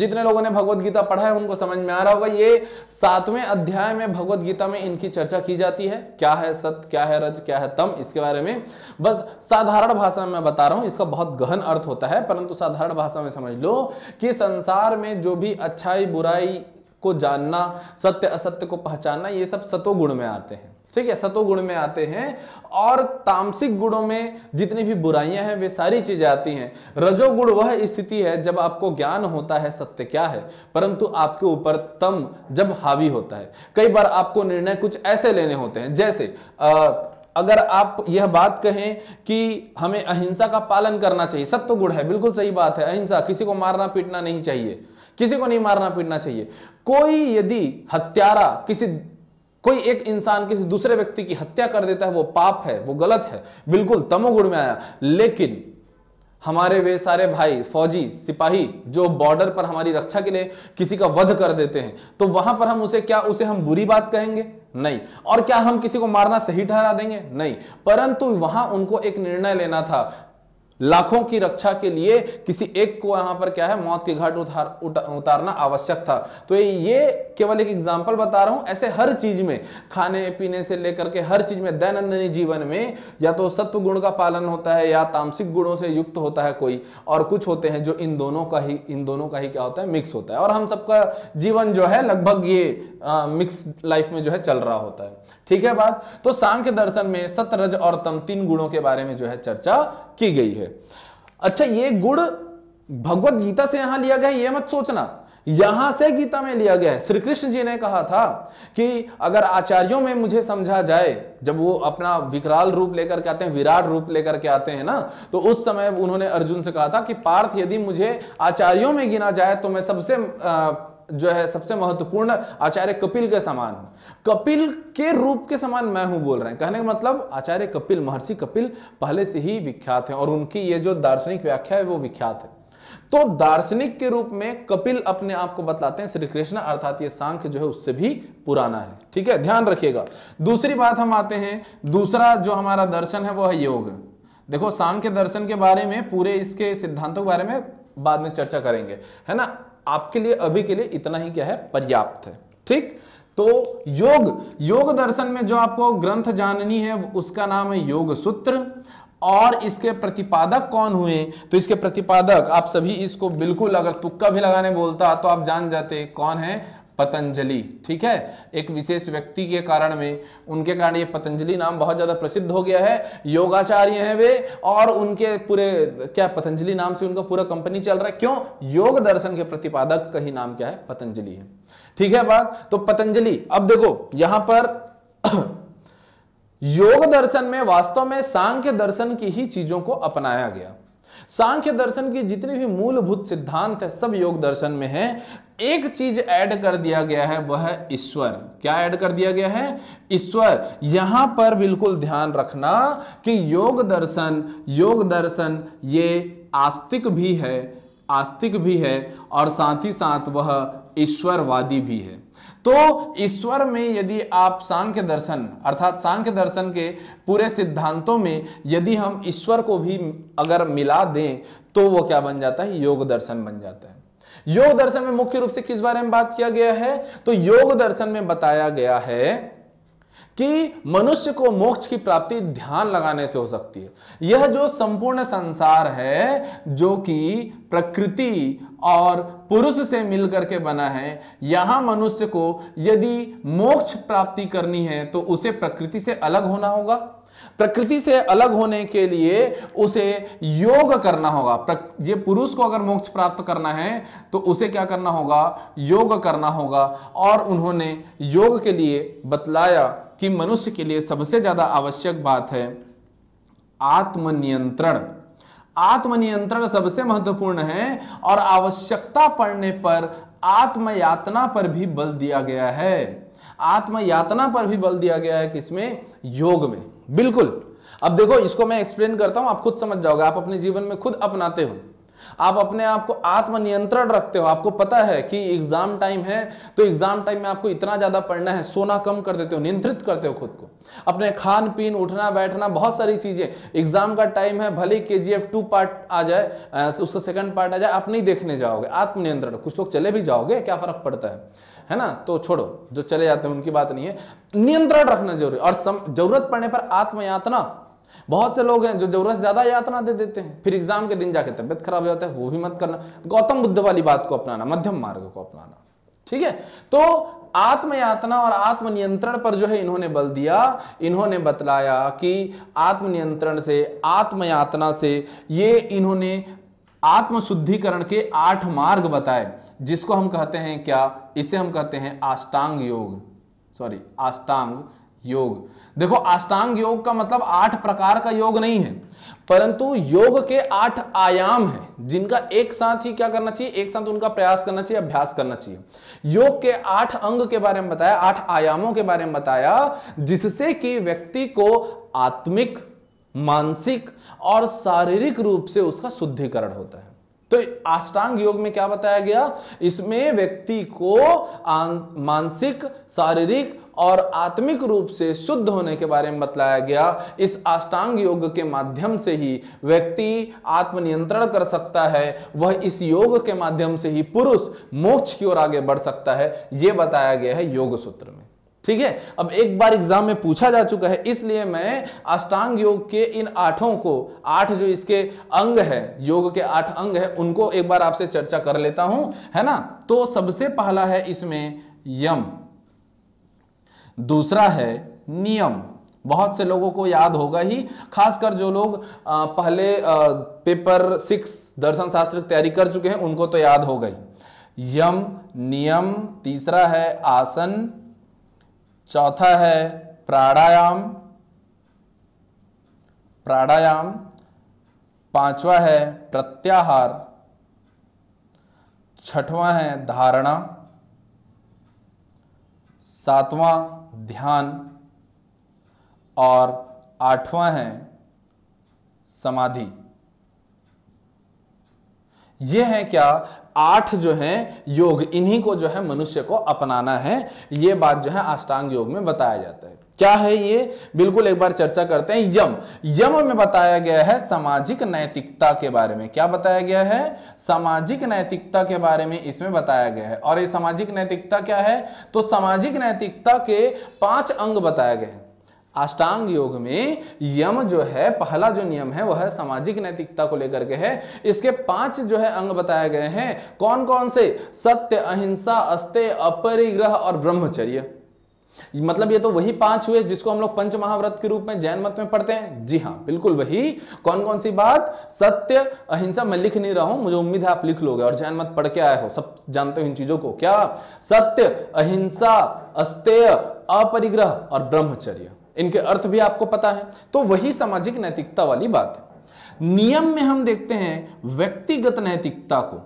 जितने लोगों ने भगवत गीता पढ़ा है उनको समझ में आ रहा होगा ये सातवें अध्याय में भगवत गीता में इनकी चर्चा की जाती है क्या है सत्य क्या है रज क्या है तम इसके बारे में बस साधारण भाषा में मैं बता रहा हूँ इसका बहुत गहन अर्थ होता है परंतु साधारण भाषा में समझ लो कि संसार में जो भी अच्छाई बुराई को जानना सत्य असत्य को पहचानना ये सब सतो गुण में आते हैं ठीक है सतोगुण में आते हैं और तामसिक गुणों में जितनी भी बुराइयां हैं वे सारी चीजें आती हैं रजोगुण वह स्थिति है जब आपको ज्ञान होता है सत्य क्या है परंतु आपके ऊपर तम जब हावी होता है कई बार आपको निर्णय कुछ ऐसे लेने होते हैं जैसे आ, अगर आप यह बात कहें कि हमें अहिंसा का पालन करना चाहिए सत्य गुण है बिल्कुल सही बात है अहिंसा किसी को मारना पीटना नहीं चाहिए किसी को नहीं मारना पीटना चाहिए कोई यदि हत्यारा किसी कोई एक इंसान किसी दूसरे व्यक्ति की हत्या कर देता है वो पाप है वो गलत है बिल्कुल तमोगुण में आया लेकिन हमारे वे सारे भाई फौजी सिपाही जो बॉर्डर पर हमारी रक्षा के लिए किसी का वध कर देते हैं तो वहां पर हम उसे क्या उसे हम बुरी बात कहेंगे नहीं और क्या हम किसी को मारना सही ठहरा देंगे नहीं परंतु वहां उनको एक निर्णय लेना था लाखों की रक्षा के लिए किसी एक को यहां पर क्या है मौत के घाट उतार उतारना आवश्यक था तो ये केवल एक एग्जाम्पल बता रहा हूं ऐसे हर चीज में खाने पीने से लेकर के हर चीज में दैनंदिनी जीवन में या तो सत्व गुण का पालन होता है या तामसिक गुणों से युक्त होता है कोई और कुछ होते हैं जो इन दोनों का ही इन दोनों का ही क्या होता है मिक्स होता है और हम सबका जीवन जो है लगभग ये मिक्स लाइफ में जो है चल रहा होता है ठीक है बात तो सांख्य दर्शन में सतरज और तम तीन गुणों के बारे में जो है चर्चा की गई है अच्छा ये गुण भगवत गीता से यहां लिया गया ये मत सोचना यहां से गीता में लिया गया है श्री कृष्ण जी ने कहा था कि अगर आचार्यों में मुझे समझा जाए जब वो अपना विकराल रूप लेकर के आते हैं विराट रूप लेकर के आते हैं ना तो उस समय उन्होंने अर्जुन से कहा था कि पार्थ यदि मुझे आचार्यों में गिना जाए तो मैं सबसे आ, जो है सबसे महत्वपूर्ण आचार्य कपिल के समान हूँ कपिल के रूप के समान मैं हूँ बोल रहे हैं कहने का मतलब आचार्य कपिल महर्षि कपिल पहले से ही विख्यात हैं और उनकी ये जो दार्शनिक व्याख्या है वो विख्यात है तो दार्शनिक के रूप में कपिल अपने आप को बतलाते हैं श्री कृष्ण अर्थात ये सांख्य जो है उससे भी पुराना है ठीक है ध्यान रखिएगा दूसरी बात हम आते हैं दूसरा जो हमारा दर्शन है वो है योग देखो सांख्य दर्शन के बारे में पूरे इसके सिद्धांतों के बारे में बाद में चर्चा करेंगे है ना आपके लिए अभी के लिए इतना ही क्या है पर्याप्त है ठीक तो योग योग दर्शन में जो आपको ग्रंथ जाननी है उसका नाम है योग सूत्र और इसके प्रतिपादक कौन हुए तो इसके प्रतिपादक आप सभी इसको बिल्कुल अगर तुक्का भी लगाने बोलता तो आप जान जाते कौन है पतंजलि ठीक है एक विशेष व्यक्ति के कारण में उनके कारण ये पतंजलि नाम बहुत ज़्यादा प्रसिद्ध हो गया है योगाचार्य हैं वे और उनके पूरे क्या पतंजलि नाम से उनका पूरा कंपनी चल रहा है क्यों योग दर्शन के प्रतिपादक का ही नाम क्या है पतंजलि है ठीक है बात तो पतंजलि अब देखो यहां पर योग दर्शन में वास्तव में सांख्य दर्शन की ही चीजों को अपनाया गया सांख्य दर्शन की जितनी भी मूलभूत सिद्धांत है सब योग दर्शन में है एक चीज ऐड कर दिया गया है वह ईश्वर क्या ऐड कर दिया गया है ईश्वर यहां पर बिल्कुल ध्यान रखना कि योग दर्शन योग दर्शन ये आस्तिक भी है आस्तिक भी है और साथ ही साथ वह ईश्वरवादी भी है तो ईश्वर में यदि आप सांख्य दर्शन अर्थात सांख्य दर्शन के पूरे सिद्धांतों में यदि हम ईश्वर को भी अगर मिला दें तो वो क्या बन जाता है योग दर्शन बन जाता है योग दर्शन में मुख्य रूप से किस बारे में बात किया गया है तो योग दर्शन में बताया गया है कि मनुष्य को मोक्ष की प्राप्ति ध्यान लगाने से हो सकती है यह जो संपूर्ण संसार है जो कि प्रकृति और पुरुष से मिलकर के बना है यहाँ मनुष्य को यदि मोक्ष प्राप्ति करनी है तो उसे प्रकृति से अलग होना होगा प्रकृति से अलग होने के लिए उसे योग करना होगा ये पुरुष को अगर मोक्ष प्राप्त करना है तो उसे क्या करना होगा योग करना होगा और उन्होंने योग के लिए बतलाया कि मनुष्य के लिए सबसे ज़्यादा आवश्यक बात है आत्मनियंत्रण आत्मनियंत्रण सबसे महत्वपूर्ण है और आवश्यकता पड़ने पर आत्मयातना पर भी बल दिया गया है आत्मयातना पर भी बल दिया गया है किसमें योग में बिल्कुल अब देखो इसको मैं एक्सप्लेन करता हूं आप खुद समझ जाओगे आप अपने जीवन में खुद अपनाते हो आप अपने आप को आत्मनियंत्रण रखते हो आपको पता है कि एग्जाम टाइम है तो एग्जाम टाइम में आपको इतना ज्यादा पढ़ना है सोना कम कर देते हो नियंत्रित करते हो खुद को अपने खान पीन उठना बैठना बहुत सारी चीजें एग्जाम का टाइम है भले K G F two part आ जाए उसका सेकंड पार्ट आ जाए आप नहीं देखने जाओगे आत्मनियंत्रण कुछ लोग चले भी जाओगे क्या फर्क पड़ता है है ना तो छोड़ो जो चले जाते हैं उनकी बात नहीं है नियंत्रण रखना जरूरी और जरूरत पड़ने पर आत्मयातना बहुत से लोग हैं जो ज़रूरत से ज़्यादा यातना दे देते हैं फिर एग्ज़ाम के दिन जाके तबियत खराब हो जाता है वो भी मत करना गौतम बुद्ध वाली बात को अपनाना मध्यम मार्ग को अपनाना ठीक है तो आत्मयातना और आत्मनियंत्रण पर जो है इन्होंने बल दिया इन्होंने बतलाया कि आत्मनियंत्रण से आत्मयातना से ये इन्होंने आत्मशुद्धिकरण के आठ मार्ग बताए जिसको हम कहते हैं क्या इसे हम कहते हैं आष्टांग योग सॉरी आष्टांग योग देखो अष्टांग योग का मतलब आठ प्रकार का योग नहीं है परंतु योग के आठ आयाम है जिनका एक साथ ही क्या करना चाहिए एक साथ उनका प्रयास करना चाहिए अभ्यास करना चाहिए योग के आठ अंग के बारे में बताया आठ आयामों के बारे में बताया जिससे कि व्यक्ति को आत्मिक मानसिक और शारीरिक रूप से उसका शुद्धिकरण होता है तो अष्टांग योग में क्या बताया गया इसमें व्यक्ति को मानसिक शारीरिक और आत्मिक रूप से शुद्ध होने के बारे में बतलाया गया इस अष्टांग योग के माध्यम से ही व्यक्ति आत्मनियंत्रण कर सकता है वह इस योग के माध्यम से ही पुरुष मोक्ष की ओर आगे बढ़ सकता है यह बताया गया है योग सूत्र में ठीक है अब एक बार एग्जाम में पूछा जा चुका है इसलिए मैं अष्टांग योग के इन आठों को आठ जो इसके अंग है योग के आठ अंग है उनको एक बार आपसे चर्चा कर लेता हूं है ना तो सबसे पहला है इसमें यम दूसरा है नियम बहुत से लोगों को याद होगा ही खासकर जो लोग पहले पेपर सिक्स दर्शन शास्त्र की तैयारी कर चुके हैं उनको तो याद होगा ही यम नियम तीसरा है आसन चौथा है प्राणायाम प्राणायाम पांचवा है प्रत्याहार छठवां है धारणा सातवां ध्यान और आठवां है समाधि ये है क्या आठ जो है योग इन्हीं को जो है मनुष्य को अपनाना है ये बात जो है अष्टांग योग में बताया जाता है क्या है ये बिल्कुल एक बार चर्चा करते हैं यम यम में बताया गया है सामाजिक नैतिकता के बारे में क्या बताया गया है सामाजिक नैतिकता के बारे में इसमें बताया गया है और ये सामाजिक नैतिकता क्या है तो सामाजिक नैतिकता के पांच अंग बताया गया है अष्टांग योग में यम जो है पहला जो नियम है वह है सामाजिक नैतिकता को लेकर के है इसके पांच जो है अंग बताए गए हैं कौन कौन से सत्य अहिंसा अस्ते अपरिग्रह और ब्रह्मचर्य मतलब ये तो वही पांच हुए जिसको हम लोग पंच महाव्रत के रूप में जैन मत में पढ़ते हैं जी हाँ बिल्कुल वही कौन कौन सी बात सत्य अहिंसा मैं लिख नहीं रहा हूं मुझे उम्मीद है आप लिख लोगे और जैन मत पढ़ के आए हो सब जानते हो इन चीजों को क्या सत्य अहिंसा अस्तेय अपरिग्रह और ब्रह्मचर्य इनके अर्थ भी आपको पता है तो वही सामाजिक नैतिकता वाली बात है नियम में हम देखते हैं व्यक्तिगत नैतिकता को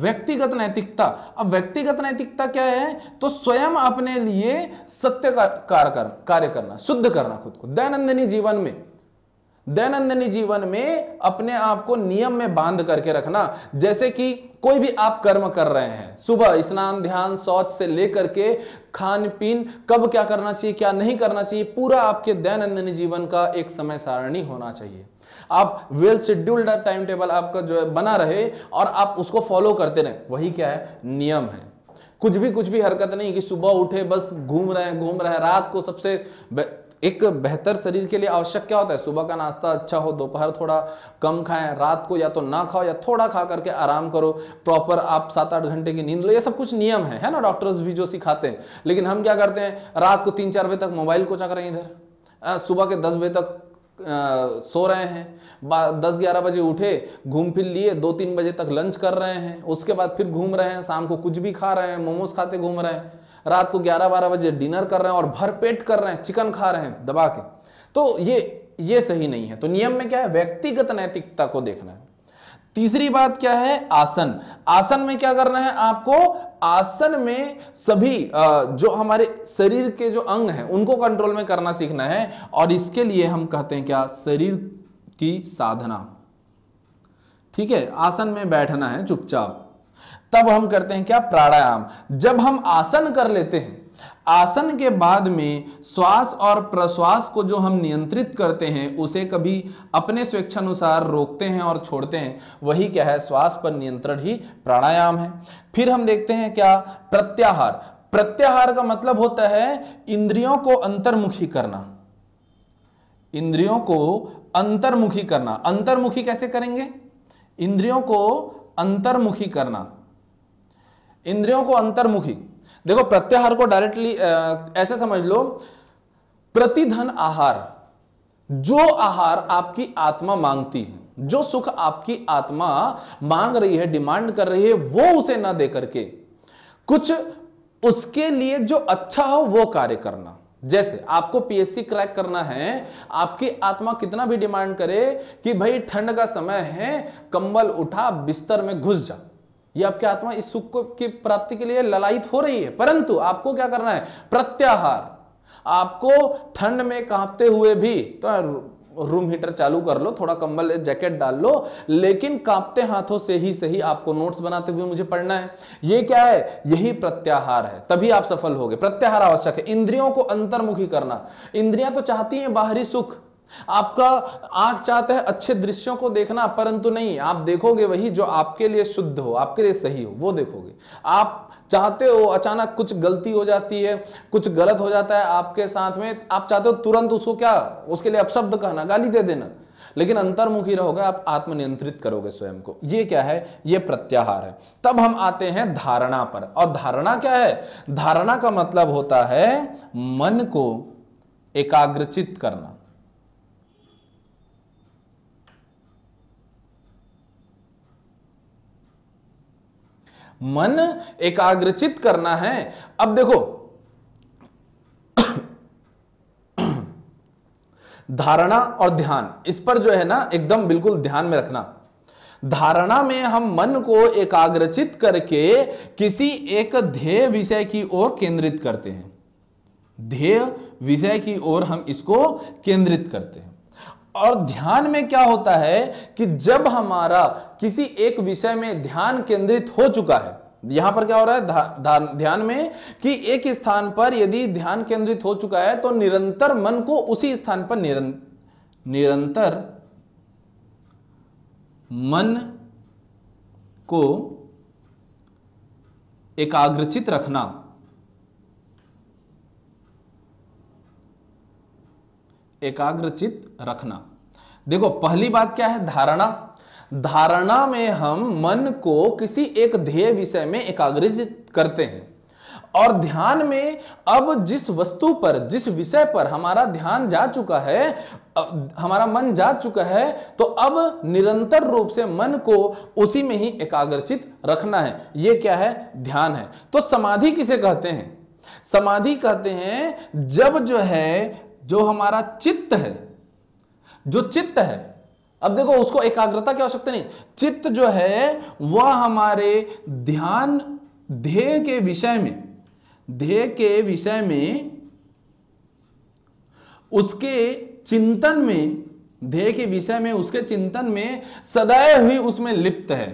व्यक्तिगत नैतिकता अब व्यक्तिगत नैतिकता क्या है तो स्वयं अपने लिए सत्य का कार्य कर, कार्य करना शुद्ध करना खुद को दैनंदिनी जीवन में दैनंदिनी जीवन में अपने आप को नियम में बांध करके रखना जैसे कि कोई भी आप कर्म कर रहे हैं सुबह स्नान ध्यान शौच से लेकर के खान पीन कब क्या करना चाहिए क्या नहीं करना चाहिए पूरा आपके दैनंदिनी जीवन का एक समय सारणी होना चाहिए आप वेल शेड्यूल्ड टाइम टेबल आपका जो है बना रहे और आप उसको फॉलो करते रहे वही क्या है नियम है कुछ भी कुछ भी हरकत नहीं कि सुबह उठे बस घूम रहे हैं घूम रहे हैं रात को सबसे एक बेहतर शरीर के लिए आवश्यक क्या होता है सुबह का नाश्ता अच्छा हो दोपहर थोड़ा कम खाएं रात को या तो ना खाओ या थोड़ा खा करके आराम करो प्रॉपर आप सात आठ घंटे की नींद लो ये सब कुछ नियम है है ना डॉक्टर्स भी जो सिखाते हैं लेकिन हम क्या करते हैं रात को तीन चार बजे तक मोबाइल को चक रहे हैं इधर सुबह के दस बजे तक सो रहे हैं दस ग्यारह बजे उठे घूम फिर लिए दो तीन बजे तक लंच कर रहे हैं उसके बाद फिर घूम रहे हैं शाम को कुछ भी खा रहे हैं मोमोज खाते घूम रहे हैं रात को ग्यारह बारह बजे डिनर कर रहे हैं और भर पेट कर रहे हैं चिकन खा रहे हैं दबा के तो ये ये सही नहीं है तो नियम में क्या है व्यक्तिगत नैतिकता को देखना है तीसरी बात क्या है आसन आसन में क्या करना है आपको आसन में सभी जो हमारे शरीर के जो अंग हैं उनको कंट्रोल में करना सीखना है और इसके लिए हम कहते हैं क्या शरीर की साधना ठीक है आसन में बैठना है चुपचाप तब हम करते हैं क्या प्राणायाम जब हम आसन कर लेते हैं आसन के बाद में श्वास और प्रश्वास को जो हम नियंत्रित करते हैं उसे कभी अपने स्वेच्छानुसार रोकते हैं और छोड़ते हैं वही क्या है श्वास पर नियंत्रण ही प्राणायाम है फिर हम देखते हैं क्या प्रत्याहार प्रत्याहार का मतलब होता है इंद्रियों को अंतर्मुखी करना इंद्रियों को अंतर्मुखी करना अंतर्मुखी कैसे करेंगे इंद्रियों को अंतर्मुखी करना इंद्रियों को अंतर्मुखी देखो प्रत्याहार को डायरेक्टली ऐसे समझ लो प्रतिधन आहार जो आहार आपकी आत्मा मांगती है जो सुख आपकी आत्मा मांग रही है डिमांड कर रही है वो उसे ना दे करके कुछ उसके लिए जो अच्छा हो वो कार्य करना जैसे आपको पीएससी क्रैक करना है आपकी आत्मा कितना भी डिमांड करे कि भाई ठंड का समय है कंबल उठा बिस्तर में घुस जा ये आपकी आत्मा इस सुख की प्राप्ति के लिए ललायित हो रही है परंतु आपको क्या करना है प्रत्याहार आपको ठंड में कांपते हुए भी तो रूम हीटर चालू कर लो थोड़ा कंबल जैकेट डाल लो लेकिन कांपते हाथों से ही सही आपको नोट्स बनाते हुए मुझे पढ़ना है ये क्या है यही प्रत्याहार है तभी आप सफल होगे प्रत्याहार आवश्यक है इंद्रियों को अंतर्मुखी करना इंद्रियां तो चाहती हैं बाहरी सुख आपका आंख चाहता है अच्छे दृश्यों को देखना परंतु नहीं आप देखोगे वही जो आपके लिए शुद्ध हो आपके लिए सही हो वो देखोगे आप चाहते हो अचानक कुछ गलती हो जाती है कुछ गलत हो जाता है आपके साथ में आप चाहते हो तुरंत उसको क्या उसके लिए अपशब्द कहना गाली दे देना लेकिन अंतर्मुखी रहोगे आप आत्मनियंत्रित करोगे स्वयं को ये क्या है ये प्रत्याहार है तब हम आते हैं धारणा पर और धारणा क्या है धारणा का मतलब होता है मन को एकाग्रचित करना मन एकाग्रचित करना है अब देखो धारणा और ध्यान इस पर जो है ना एकदम बिल्कुल ध्यान में रखना धारणा में हम मन को एकाग्रचित करके किसी एक ध्येय विषय की ओर केंद्रित करते हैं ध्येय विषय की ओर हम इसको केंद्रित करते हैं और ध्यान में क्या होता है कि जब हमारा किसी एक विषय में ध्यान केंद्रित हो चुका है यहां पर क्या हो रहा है धा, ध्यान में कि एक स्थान पर यदि ध्यान केंद्रित हो चुका है तो निरंतर मन को उसी स्थान पर निरं, निरंतर मन को एकाग्रचित रखना एकाग्रचित रखना देखो पहली बात क्या है धारणा धारणा में हम मन को किसी एक ध्येय विषय में एकाग्रचित करते हैं और ध्यान में अब जिस वस्तु पर जिस विषय पर हमारा ध्यान जा चुका है हमारा मन जा चुका है तो अब निरंतर रूप से मन को उसी में ही एकाग्रचित रखना है ये क्या है ध्यान है तो समाधि किसे कहते हैं समाधि कहते हैं जब जो है जो हमारा चित्त है जो चित्त है अब देखो उसको एकाग्रता की आवश्यकता नहीं चित्त जो है वह हमारे ध्यान ध्येय के विषय में ध्येय के विषय में उसके चिंतन में ध्येय के विषय में उसके चिंतन में सदैव ही उसमें लिप्त है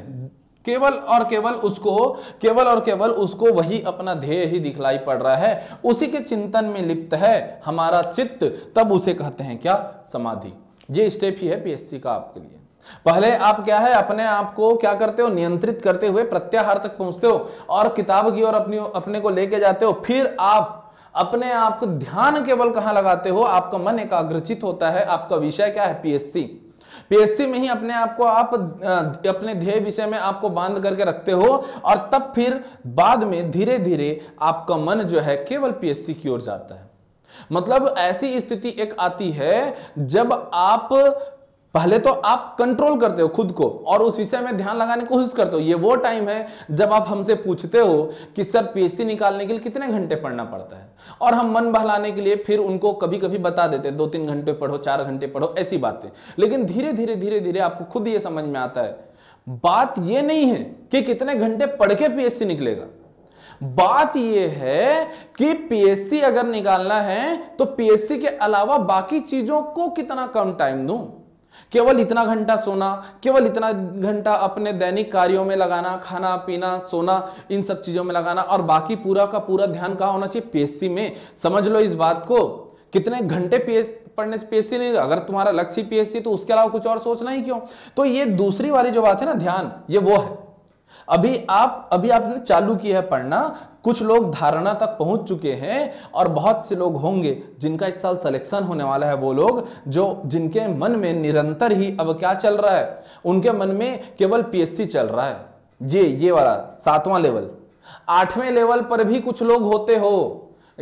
केवल और केवल उसको केवल और केवल उसको वही अपना ध्येय ही दिखलाई पड़ रहा है उसी के चिंतन में लिप्त है हमारा चित्त तब उसे कहते हैं क्या समाधि ये स्टेप ही है पीएससी का आपके लिए पहले आप क्या है अपने आप को क्या करते हो नियंत्रित करते हुए प्रत्याहार तक पहुंचते हो और किताब की ओर अपनी अपने को लेके जाते हो फिर आप अपने आप को ध्यान केवल कहां लगाते हो आपका मन एकाग्रचित होता है आपका विषय क्या है पीएससी पीएससी में ही अपने आप को आप अपने ध्येय विषय में आपको बांध करके रखते हो और तब फिर बाद में धीरे धीरे आपका मन जो है केवल पीएससी की ओर जाता है मतलब ऐसी स्थिति एक आती है जब आप पहले तो आप कंट्रोल करते हो खुद को और उस विषय में ध्यान लगाने की कोशिश करते हो ये वो टाइम है जब आप हमसे पूछते हो कि सर पी निकालने के लिए कितने घंटे पढ़ना पड़ता है और हम मन बहलाने के लिए फिर उनको कभी कभी बता देते दो तीन घंटे पढ़ो चार घंटे पढ़ो ऐसी बातें लेकिन धीरे धीरे धीरे धीरे आपको खुद ये समझ में आता है बात ये नहीं है कि कितने घंटे पढ़ के पीएससी निकलेगा बात यह है कि पीएससी अगर निकालना है तो पीएससी के अलावा बाकी चीजों को कितना कम टाइम दूं केवल इतना घंटा सोना केवल इतना घंटा अपने दैनिक कार्यों में लगाना खाना पीना सोना इन सब चीज़ों में लगाना और बाकी पूरा का पूरा ध्यान कहा होना चाहिए पीएससी में समझ लो इस बात को कितने घंटे पीएस पढ़ने से पीएससी नहीं अगर तुम्हारा लक्ष्य पीएससी तो उसके अलावा कुछ और सोचना ही क्यों तो ये दूसरी वाली जो बात है ना ध्यान ये वो है अभी आप अभी आपने चालू किया है पढ़ना कुछ लोग धारणा तक पहुंच चुके हैं और बहुत से लोग होंगे जिनका इस साल सिलेक्शन होने वाला है वो लोग जो जिनके मन में निरंतर ही अब क्या चल रहा है उनके मन में केवल पीएससी चल रहा है ये ये वाला सातवां लेवल आठवें लेवल पर भी कुछ लोग होते हो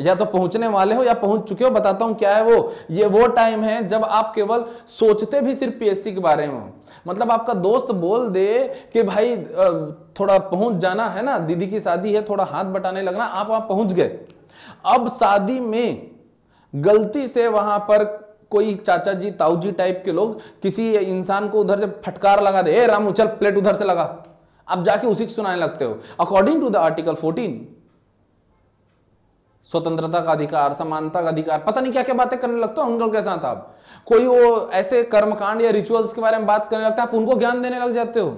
या तो पहुंचने वाले हो या पहुंच चुके हो बताता हूं क्या है वो ये वो टाइम है जब आप केवल सोचते भी सिर्फ पीएससी के बारे में मतलब आपका दोस्त बोल दे कि भाई थोड़ा पहुंच जाना है ना दीदी की शादी है थोड़ा हाथ बटाने लगना आप वहां पहुंच गए अब शादी में गलती से वहां पर कोई चाचा जी ताऊ जी टाइप के लोग किसी इंसान को उधर से फटकार लगा दे रामू चल प्लेट उधर से लगा आप जाके उसी को सुनाने लगते हो according to the article fourteen स्वतंत्रता का अधिकार समानता का अधिकार पता नहीं क्या क्या बातें करने लगता है के साथ आप कोई वो ऐसे कर्मकांड या रिचुअल्स के बारे में बात करने लगता है आप उनको ज्ञान देने लग जाते हो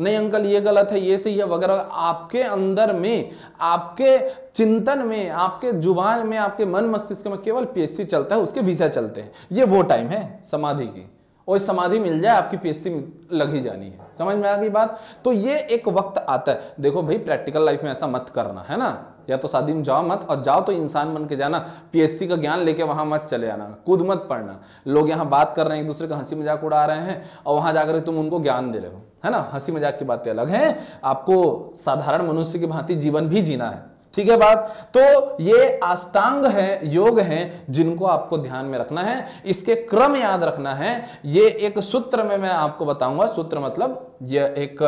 नहीं अंकल ये गलत है ये सही है वगैरह आपके अंदर में आपके चिंतन में आपके जुबान में आपके मन मस्तिष्क में केवल पीएससी चलता है उसके विषय चलते हैं ये वो टाइम है समाधि की और समाधि मिल जाए आपकी पीएससी लग ही जानी है समझ में आ गई बात तो ये एक वक्त आता है देखो भाई प्रैक्टिकल लाइफ में ऐसा मत करना है ना या तो शादी में जाओ मत और जाओ तो इंसान बन के जाना पीएससी का ज्ञान लेके वहां मत चले आना कूद मत पढ़ना लोग यहाँ बात कर रहे हैं एक दूसरे का हंसी मजाक उड़ा रहे हैं और वहां जाकर तुम उनको ज्ञान दे रहे हो है ना हंसी मजाक की बातें अलग है आपको साधारण मनुष्य की भांति जीवन भी जीना है ठीक है बात तो ये अष्टांग है योग हैं जिनको आपको ध्यान में रखना है इसके क्रम याद रखना है ये एक सूत्र में मैं आपको बताऊंगा सूत्र मतलब यह एक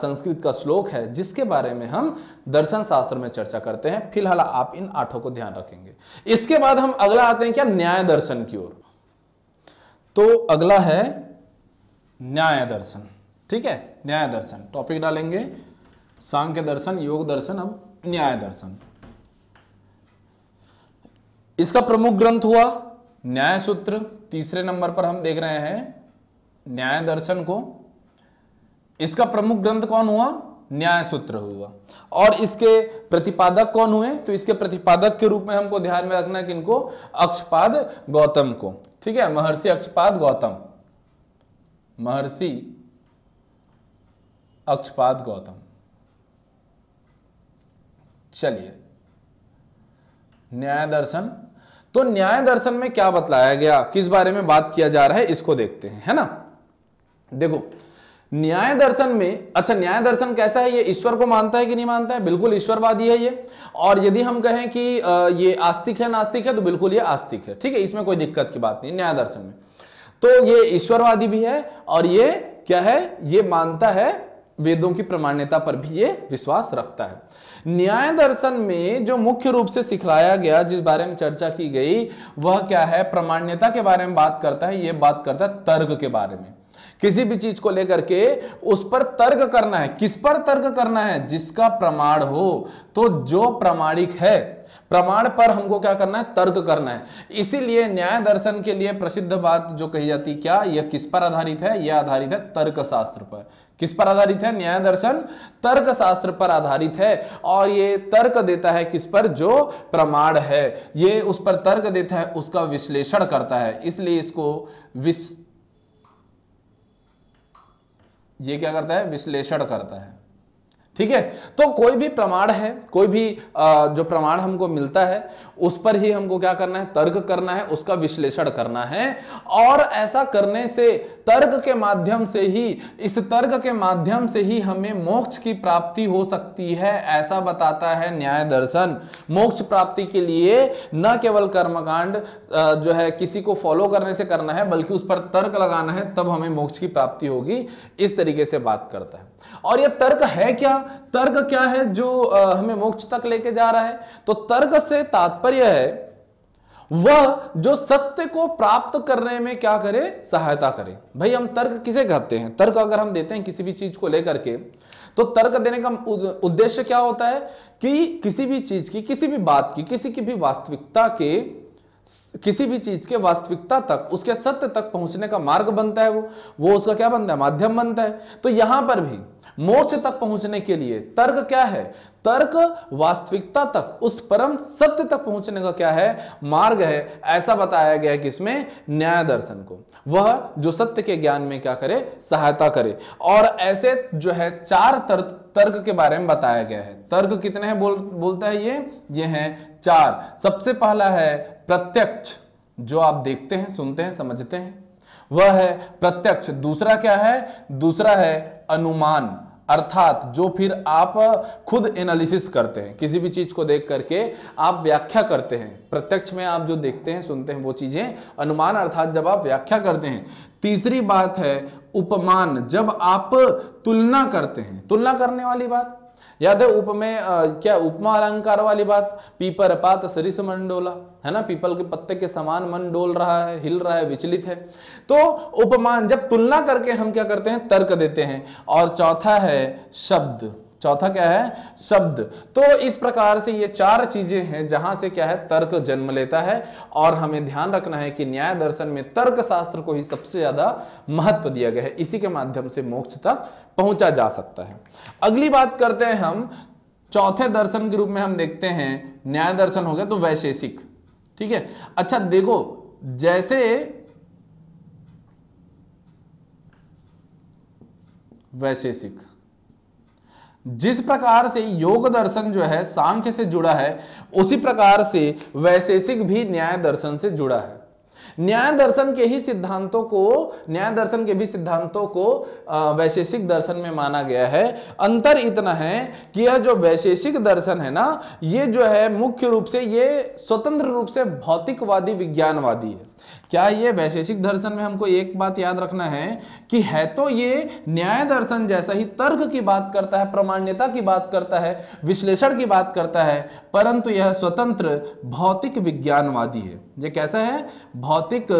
संस्कृत का श्लोक है जिसके बारे में हम दर्शन शास्त्र में चर्चा करते हैं फिलहाल आप इन आठों को ध्यान रखेंगे इसके बाद हम अगला आते हैं क्या न्याय दर्शन की ओर तो अगला है न्याय दर्शन ठीक है न्याय दर्शन टॉपिक डालेंगे सांख्य दर्शन योग दर्शन अब न्याय दर्शन इसका प्रमुख ग्रंथ हुआ न्याय सूत्र तीसरे नंबर पर हम देख रहे हैं न्याय दर्शन को इसका प्रमुख ग्रंथ कौन हुआ न्याय सूत्र हुआ और इसके प्रतिपादक कौन हुए तो इसके प्रतिपादक के रूप में हमको ध्यान में रखना है कि इनको अक्षपाद गौतम को ठीक है महर्षि अक्षपाद गौतम महर्षि अक्षपाद गौतम चलिए न्याय दर्शन तो न्याय दर्शन में क्या बतलाया गया किस बारे में बात किया जा रहा है इसको देखते हैं है ना देखो न्याय दर्शन में अच्छा न्याय दर्शन कैसा है ये ईश्वर को मानता है कि नहीं मानता है बिल्कुल ईश्वरवादी है ये और यदि हम कहें कि ये आस्तिक है नास्तिक है तो बिल्कुल ये आस्तिक है ठीक है इसमें कोई दिक्कत की बात नहीं न्याय दर्शन में तो ये ईश्वरवादी भी है और ये क्या है ये मानता है वेदों की प्रमाण्यता पर भी ये विश्वास रखता है न्याय दर्शन में जो मुख्य रूप से सिखलाया गया जिस बारे में चर्चा की गई वह क्या है प्रमाण्यता के बारे में बात करता है यह बात करता है तर्क के बारे में किसी भी चीज को लेकर के उस पर तर्क करना है किस पर तर्क करना है जिसका प्रमाण हो तो जो प्रमाणिक है प्रमाण पर हमको क्या करना है तर्क करना है इसीलिए न्याय दर्शन के लिए प्रसिद्ध बात जो कही जाती क्या यह किस पर आधारित है यह आधारित है तर्क शास्त्र पर किस पर आधारित है न्याय दर्शन तर्क शास्त्र पर आधारित है और ये तर्क देता है किस पर जो प्रमाण है ये उस पर तर्क देता है उसका विश्लेषण करता है इसलिए इसको विश ये क्या करता है विश्लेषण करता है ठीक है तो कोई भी प्रमाण है कोई भी जो प्रमाण हमको मिलता है उस पर ही हमको क्या करना है तर्क करना है उसका विश्लेषण करना है और ऐसा करने से तर्क के माध्यम से ही इस तर्क के माध्यम से ही हमें मोक्ष की प्राप्ति हो सकती है ऐसा बताता है न्याय दर्शन मोक्ष प्राप्ति के लिए न केवल कर्मकांड जो है किसी को फॉलो करने से करना है बल्कि उस पर तर्क लगाना है तब हमें मोक्ष की प्राप्ति होगी इस तरीके से बात करता है और यह तर्क है क्या तर्क क्या है जो हमें मोक्ष तक लेके जा रहा है तो तर्क से तात्पर्य है वह जो सत्य को प्राप्त करने में क्या करे सहायता करे भाई हम तर्क किसे कहते हैं तर्क अगर हम देते हैं किसी भी चीज को लेकर के तो तर्क देने का उद्देश्य क्या होता है कि किसी भी चीज की किसी भी बात की किसी की भी वास्तविकता के किसी भी चीज के वास्तविकता तक उसके सत्य तक पहुंचने का मार्ग बनता है वो वो उसका क्या बनता है माध्यम बनता है तो यहां पर भी मोक्ष तक पहुंचने के लिए तर्क क्या है तर्क वास्तविकता तक उस परम सत्य तक पहुंचने का क्या है मार्ग है ऐसा बताया गया है कि इसमें न्याय दर्शन को वह जो सत्य के ज्ञान में क्या करे सहायता करे और ऐसे जो है चार तर्क तर्क के बारे में बताया गया है तर्क कितने हैं बोल बोलता है ये ये हैं चार सबसे पहला है प्रत्यक्ष जो आप देखते हैं सुनते हैं समझते हैं वह है प्रत्यक्ष दूसरा क्या है दूसरा है अनुमान अर्थात जो फिर आप खुद एनालिसिस करते हैं किसी भी चीज को देख करके आप व्याख्या करते हैं प्रत्यक्ष में आप जो देखते हैं सुनते हैं वो चीजें अनुमान अर्थात जब आप व्याख्या करते हैं तीसरी बात है उपमान जब आप तुलना करते हैं तुलना करने वाली बात याद है उप में आ, क्या उपमा अलंकार वाली बात पीपर पात सरिस मंडोला है ना पीपल के पत्ते के समान मन डोल रहा है हिल रहा है विचलित है तो उपमान जब तुलना करके हम क्या करते हैं तर्क देते हैं और चौथा है शब्द चौथा क्या है शब्द तो इस प्रकार से ये चार चीजें हैं जहां से क्या है तर्क जन्म लेता है और हमें ध्यान रखना है कि न्याय दर्शन में तर्क शास्त्र को ही सबसे ज्यादा महत्व दिया गया है इसी के माध्यम से मोक्ष तक पहुंचा जा सकता है अगली बात करते हैं हम चौथे दर्शन के रूप में हम देखते हैं न्याय दर्शन हो गया तो वैशेषिक ठीक है अच्छा देखो जैसे वैशेषिक जिस प्रकार से योग दर्शन जो है सांख्य से जुड़ा है उसी प्रकार से वैशेषिक भी न्याय दर्शन से जुड़ा है न्याय दर्शन के ही सिद्धांतों को न्याय दर्शन के भी सिद्धांतों को वैशेषिक दर्शन में माना गया है अंतर इतना है कि यह जो वैशेषिक दर्शन है ना ये जो है मुख्य रूप से ये स्वतंत्र रूप से भौतिकवादी विज्ञानवादी है क्या ये वैशेषिक दर्शन में हमको एक बात याद रखना है कि है तो ये न्याय दर्शन जैसा ही तर्क की बात करता है प्रमाण्यता की बात करता है विश्लेषण की बात करता है परंतु यह स्वतंत्र भौतिक विज्ञानवादी है यह कैसा है भौतिक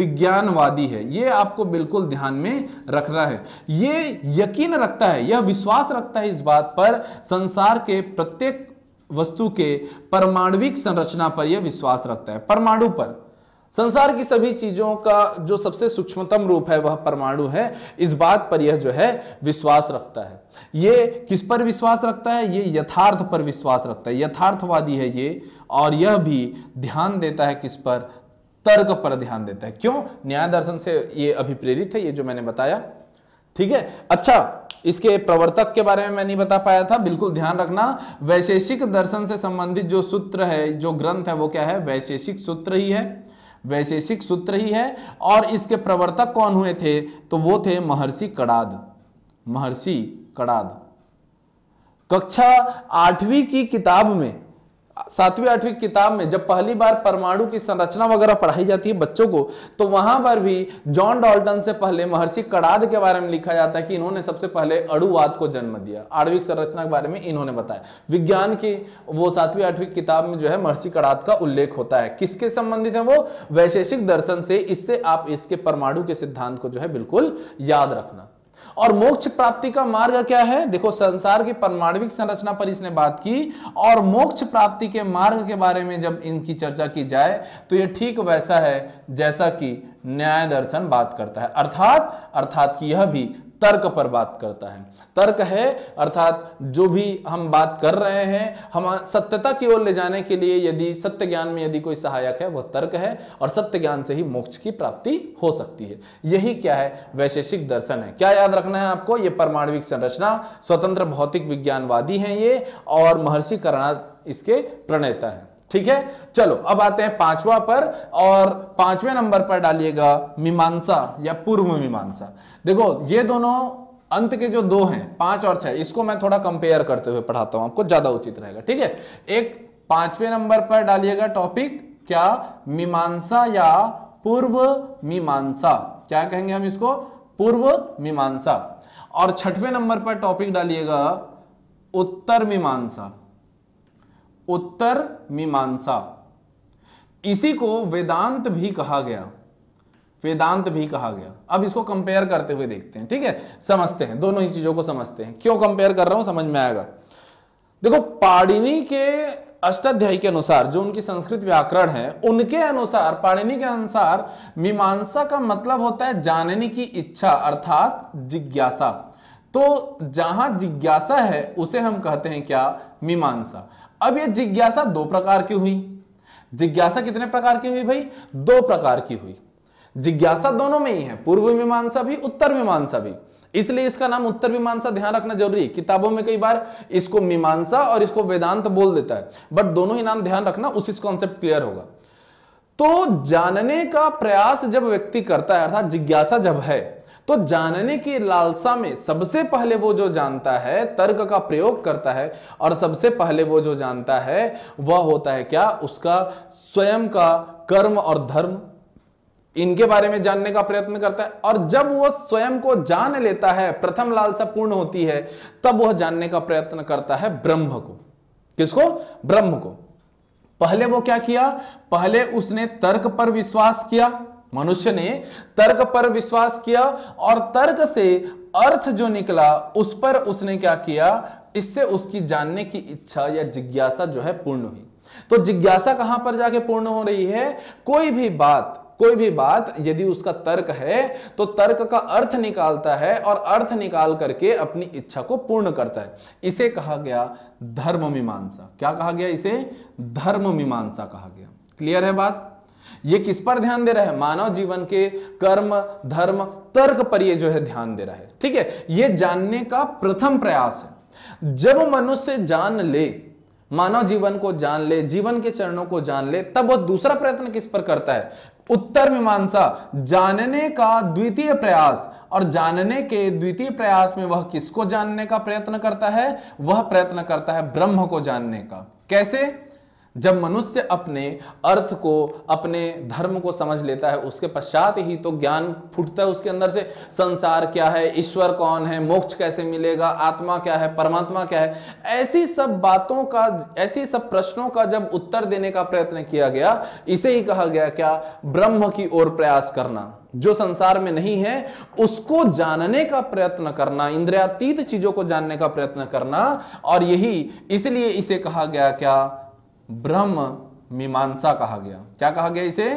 विज्ञानवादी है ये आपको बिल्कुल ध्यान में रखना है ये यकीन रखता है यह विश्वास रखता है इस बात पर संसार के प्रत्येक वस्तु के परमाणुविक संरचना पर यह विश्वास रखता है परमाणु पर संसार की सभी चीजों का जो सबसे सूक्ष्मतम रूप है वह परमाणु है इस बात पर यह जो है विश्वास रखता है ये किस पर विश्वास रखता है ये यथार्थ पर विश्वास रखता है यथार्थवादी है ये और यह भी ध्यान देता है किस पर तर्क पर ध्यान देता है क्यों न्याय दर्शन से ये अभिप्रेरित है ये जो मैंने बताया ठीक है अच्छा इसके प्रवर्तक के बारे में मैं नहीं बता पाया था बिल्कुल ध्यान रखना वैशेषिक दर्शन से संबंधित जो सूत्र है जो ग्रंथ है वो क्या है वैशेषिक सूत्र ही है वैशेषिक सूत्र ही है और इसके प्रवर्तक कौन हुए थे तो वो थे महर्षि कड़ाद महर्षि कड़ाद कक्षा आठवीं की किताब में सातवीं आठवीं किताब में जब पहली बार परमाणु की संरचना वगैरह पढ़ाई जाती है बच्चों को तो वहां पर भी जॉन डॉल्टन से पहले महर्षि कड़ाद के बारे में लिखा जाता है कि इन्होंने सबसे पहले अड़ुवाद को जन्म दिया आणविक संरचना के बारे में इन्होंने बताया विज्ञान की वो सातवीं आठवीं किताब में जो है महर्षि कड़ाद का उल्लेख होता है किसके संबंधित है वो वैशेषिक दर्शन से इससे आप इसके परमाणु के सिद्धांत को जो है बिल्कुल याद रखना और मोक्ष प्राप्ति का मार्ग क्या है देखो संसार की परमाणविक संरचना पर इसने बात की और मोक्ष प्राप्ति के मार्ग के बारे में जब इनकी चर्चा की जाए तो ये ठीक वैसा है जैसा कि न्याय दर्शन बात करता है अर्थात अर्थात कि यह भी तर्क पर बात करता है तर्क है अर्थात जो भी हम बात कर रहे हैं हम सत्यता की ओर ले जाने के लिए यदि सत्य ज्ञान में यदि कोई सहायक है वह तर्क है और सत्य ज्ञान से ही मोक्ष की प्राप्ति हो सकती है यही क्या है वैशेषिक दर्शन है क्या याद रखना है आपको ये परमाणविक संरचना स्वतंत्र भौतिक विज्ञानवादी है ये और महर्षि करणा इसके प्रणेता है ठीक है चलो अब आते हैं पांचवा पर और पांचवें नंबर पर डालिएगा मीमांसा या पूर्व मीमांसा देखो ये दोनों अंत के जो दो हैं पांच और छह इसको मैं थोड़ा कंपेयर करते हुए पढ़ाता हूं आपको ज्यादा उचित रहेगा ठीक है एक पांचवें नंबर पर डालिएगा टॉपिक क्या मीमांसा या पूर्व मीमांसा क्या कहेंगे हम इसको पूर्व मीमांसा और छठवें नंबर पर टॉपिक डालिएगा उत्तर मीमांसा उत्तर मीमांसा इसी को वेदांत भी कहा गया वेदांत भी कहा गया अब इसको कंपेयर करते हुए देखते हैं ठीक है समझते हैं दोनों ही चीजों को समझते हैं क्यों कंपेयर कर रहा हूं समझ में आएगा देखो पाड़िनी के अष्टाध्यायी के अनुसार जो उनकी संस्कृत व्याकरण है उनके अनुसार पाणिनी के अनुसार मीमांसा का मतलब होता है जानने की इच्छा अर्थात जिज्ञासा तो जहां जिज्ञासा है उसे हम कहते हैं क्या मीमांसा अब ये जिज्ञासा दो प्रकार की हुई जिज्ञासा कितने प्रकार की हुई भाई दो प्रकार की हुई जिज्ञासा दोनों में ही है पूर्व मीमांसा भी उत्तर मीमांसा भी इसलिए इसका नाम उत्तर मीमांसा ध्यान रखना जरूरी है किताबों में कई बार इसको मीमांसा और इसको वेदांत बोल देता है बट दोनों ही नाम ध्यान रखना उसी कॉन्सेप्ट क्लियर होगा तो जानने का प्रयास जब व्यक्ति करता है अर्थात जिज्ञासा जब है तो जानने की लालसा में सबसे पहले वो जो जानता है तर्क का प्रयोग करता है और सबसे पहले वो जो जानता है वह होता है क्या उसका स्वयं का कर्म और धर्म इनके बारे में जानने का प्रयत्न करता है और जब वह स्वयं को जान लेता है प्रथम लालसा पूर्ण होती है तब वह जानने का प्रयत्न करता है ब्रह्म को किसको ब्रह्म को पहले वो क्या किया पहले उसने तर्क पर विश्वास किया मनुष्य ने तर्क पर विश्वास किया और तर्क से अर्थ जो निकला उस पर उसने क्या किया इससे उसकी जानने की इच्छा या जिज्ञासा जो है पूर्ण हुई तो जिज्ञासा कहां पर जाके पूर्ण हो रही है कोई भी बात कोई भी बात यदि उसका तर्क है तो तर्क का अर्थ निकालता है और अर्थ निकाल करके अपनी इच्छा को पूर्ण करता है इसे कहा गया धर्म मीमांसा क्या कहा गया इसे धर्म मीमांसा कहा गया क्लियर है बात ये किस पर ध्यान दे रहा है मानव जीवन के कर्म धर्म तर्क पर ये जो है ध्यान दे रहा है ठीक है ये जानने का प्रथम प्रयास है जब मनुष्य जान ले मानव जीवन को जान ले जीवन के चरणों को जान ले तब वो दूसरा प्रयत्न किस पर करता है उत्तर मीमांसा जानने का द्वितीय प्रयास और जानने के द्वितीय प्रयास में वह किसको जानने का प्रयत्न करता है वह प्रयत्न करता है ब्रह्म को जानने का कैसे जब मनुष्य अपने अर्थ को अपने धर्म को समझ लेता है उसके पश्चात ही तो ज्ञान फूटता है उसके अंदर से संसार क्या है ईश्वर कौन है मोक्ष कैसे मिलेगा आत्मा क्या है परमात्मा क्या है ऐसी सब बातों का ऐसी सब प्रश्नों का जब उत्तर देने का प्रयत्न किया गया इसे ही कहा गया क्या ब्रह्म की ओर प्रयास करना जो संसार में नहीं है उसको जानने का प्रयत्न करना इंद्रियातीत चीजों को जानने का प्रयत्न करना और यही इसलिए इसे कहा गया क्या ब्रह्म मीमांसा कहा गया क्या कहा गया इसे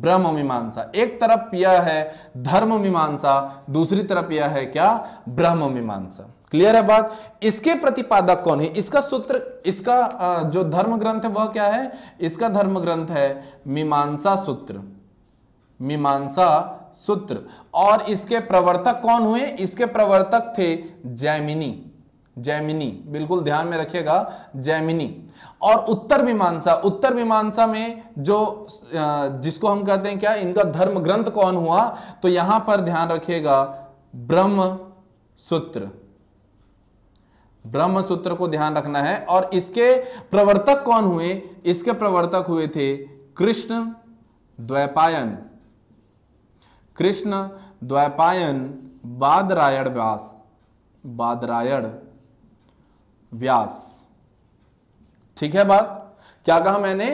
ब्रह्म मीमांसा एक तरफ यह है धर्म मीमांसा दूसरी तरफ यह है क्या ब्रह्म मीमांसा क्लियर है बात इसके प्रतिपादक कौन है इसका सूत्र इसका जो धर्म ग्रंथ है वह क्या है इसका धर्म ग्रंथ है मीमांसा सूत्र मीमांसा सूत्र और इसके प्रवर्तक कौन हुए इसके प्रवर्तक थे जैमिनी जैमिनी बिल्कुल ध्यान में रखिएगा जैमिनी और उत्तर मीमांसा उत्तर मीमांसा में जो जिसको हम कहते हैं क्या इनका धर्म ग्रंथ कौन हुआ तो यहां पर ध्यान रखिएगा ब्रह्म सूत्र ब्रह्म सूत्र को ध्यान रखना है और इसके प्रवर्तक कौन हुए इसके प्रवर्तक हुए थे कृष्ण द्वैपायन कृष्ण द्वैपायन बादरायण व्यास बादरायण व्यास ठीक है बात क्या कहा मैंने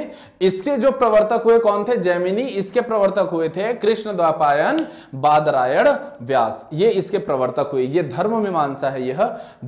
इसके जो प्रवर्तक हुए कौन थे जैमिनी इसके प्रवर्तक हुए थे कृष्ण द्वापायन बादरायण व्यास ये इसके प्रवर्तक हुए ये धर्म मीमांसा है यह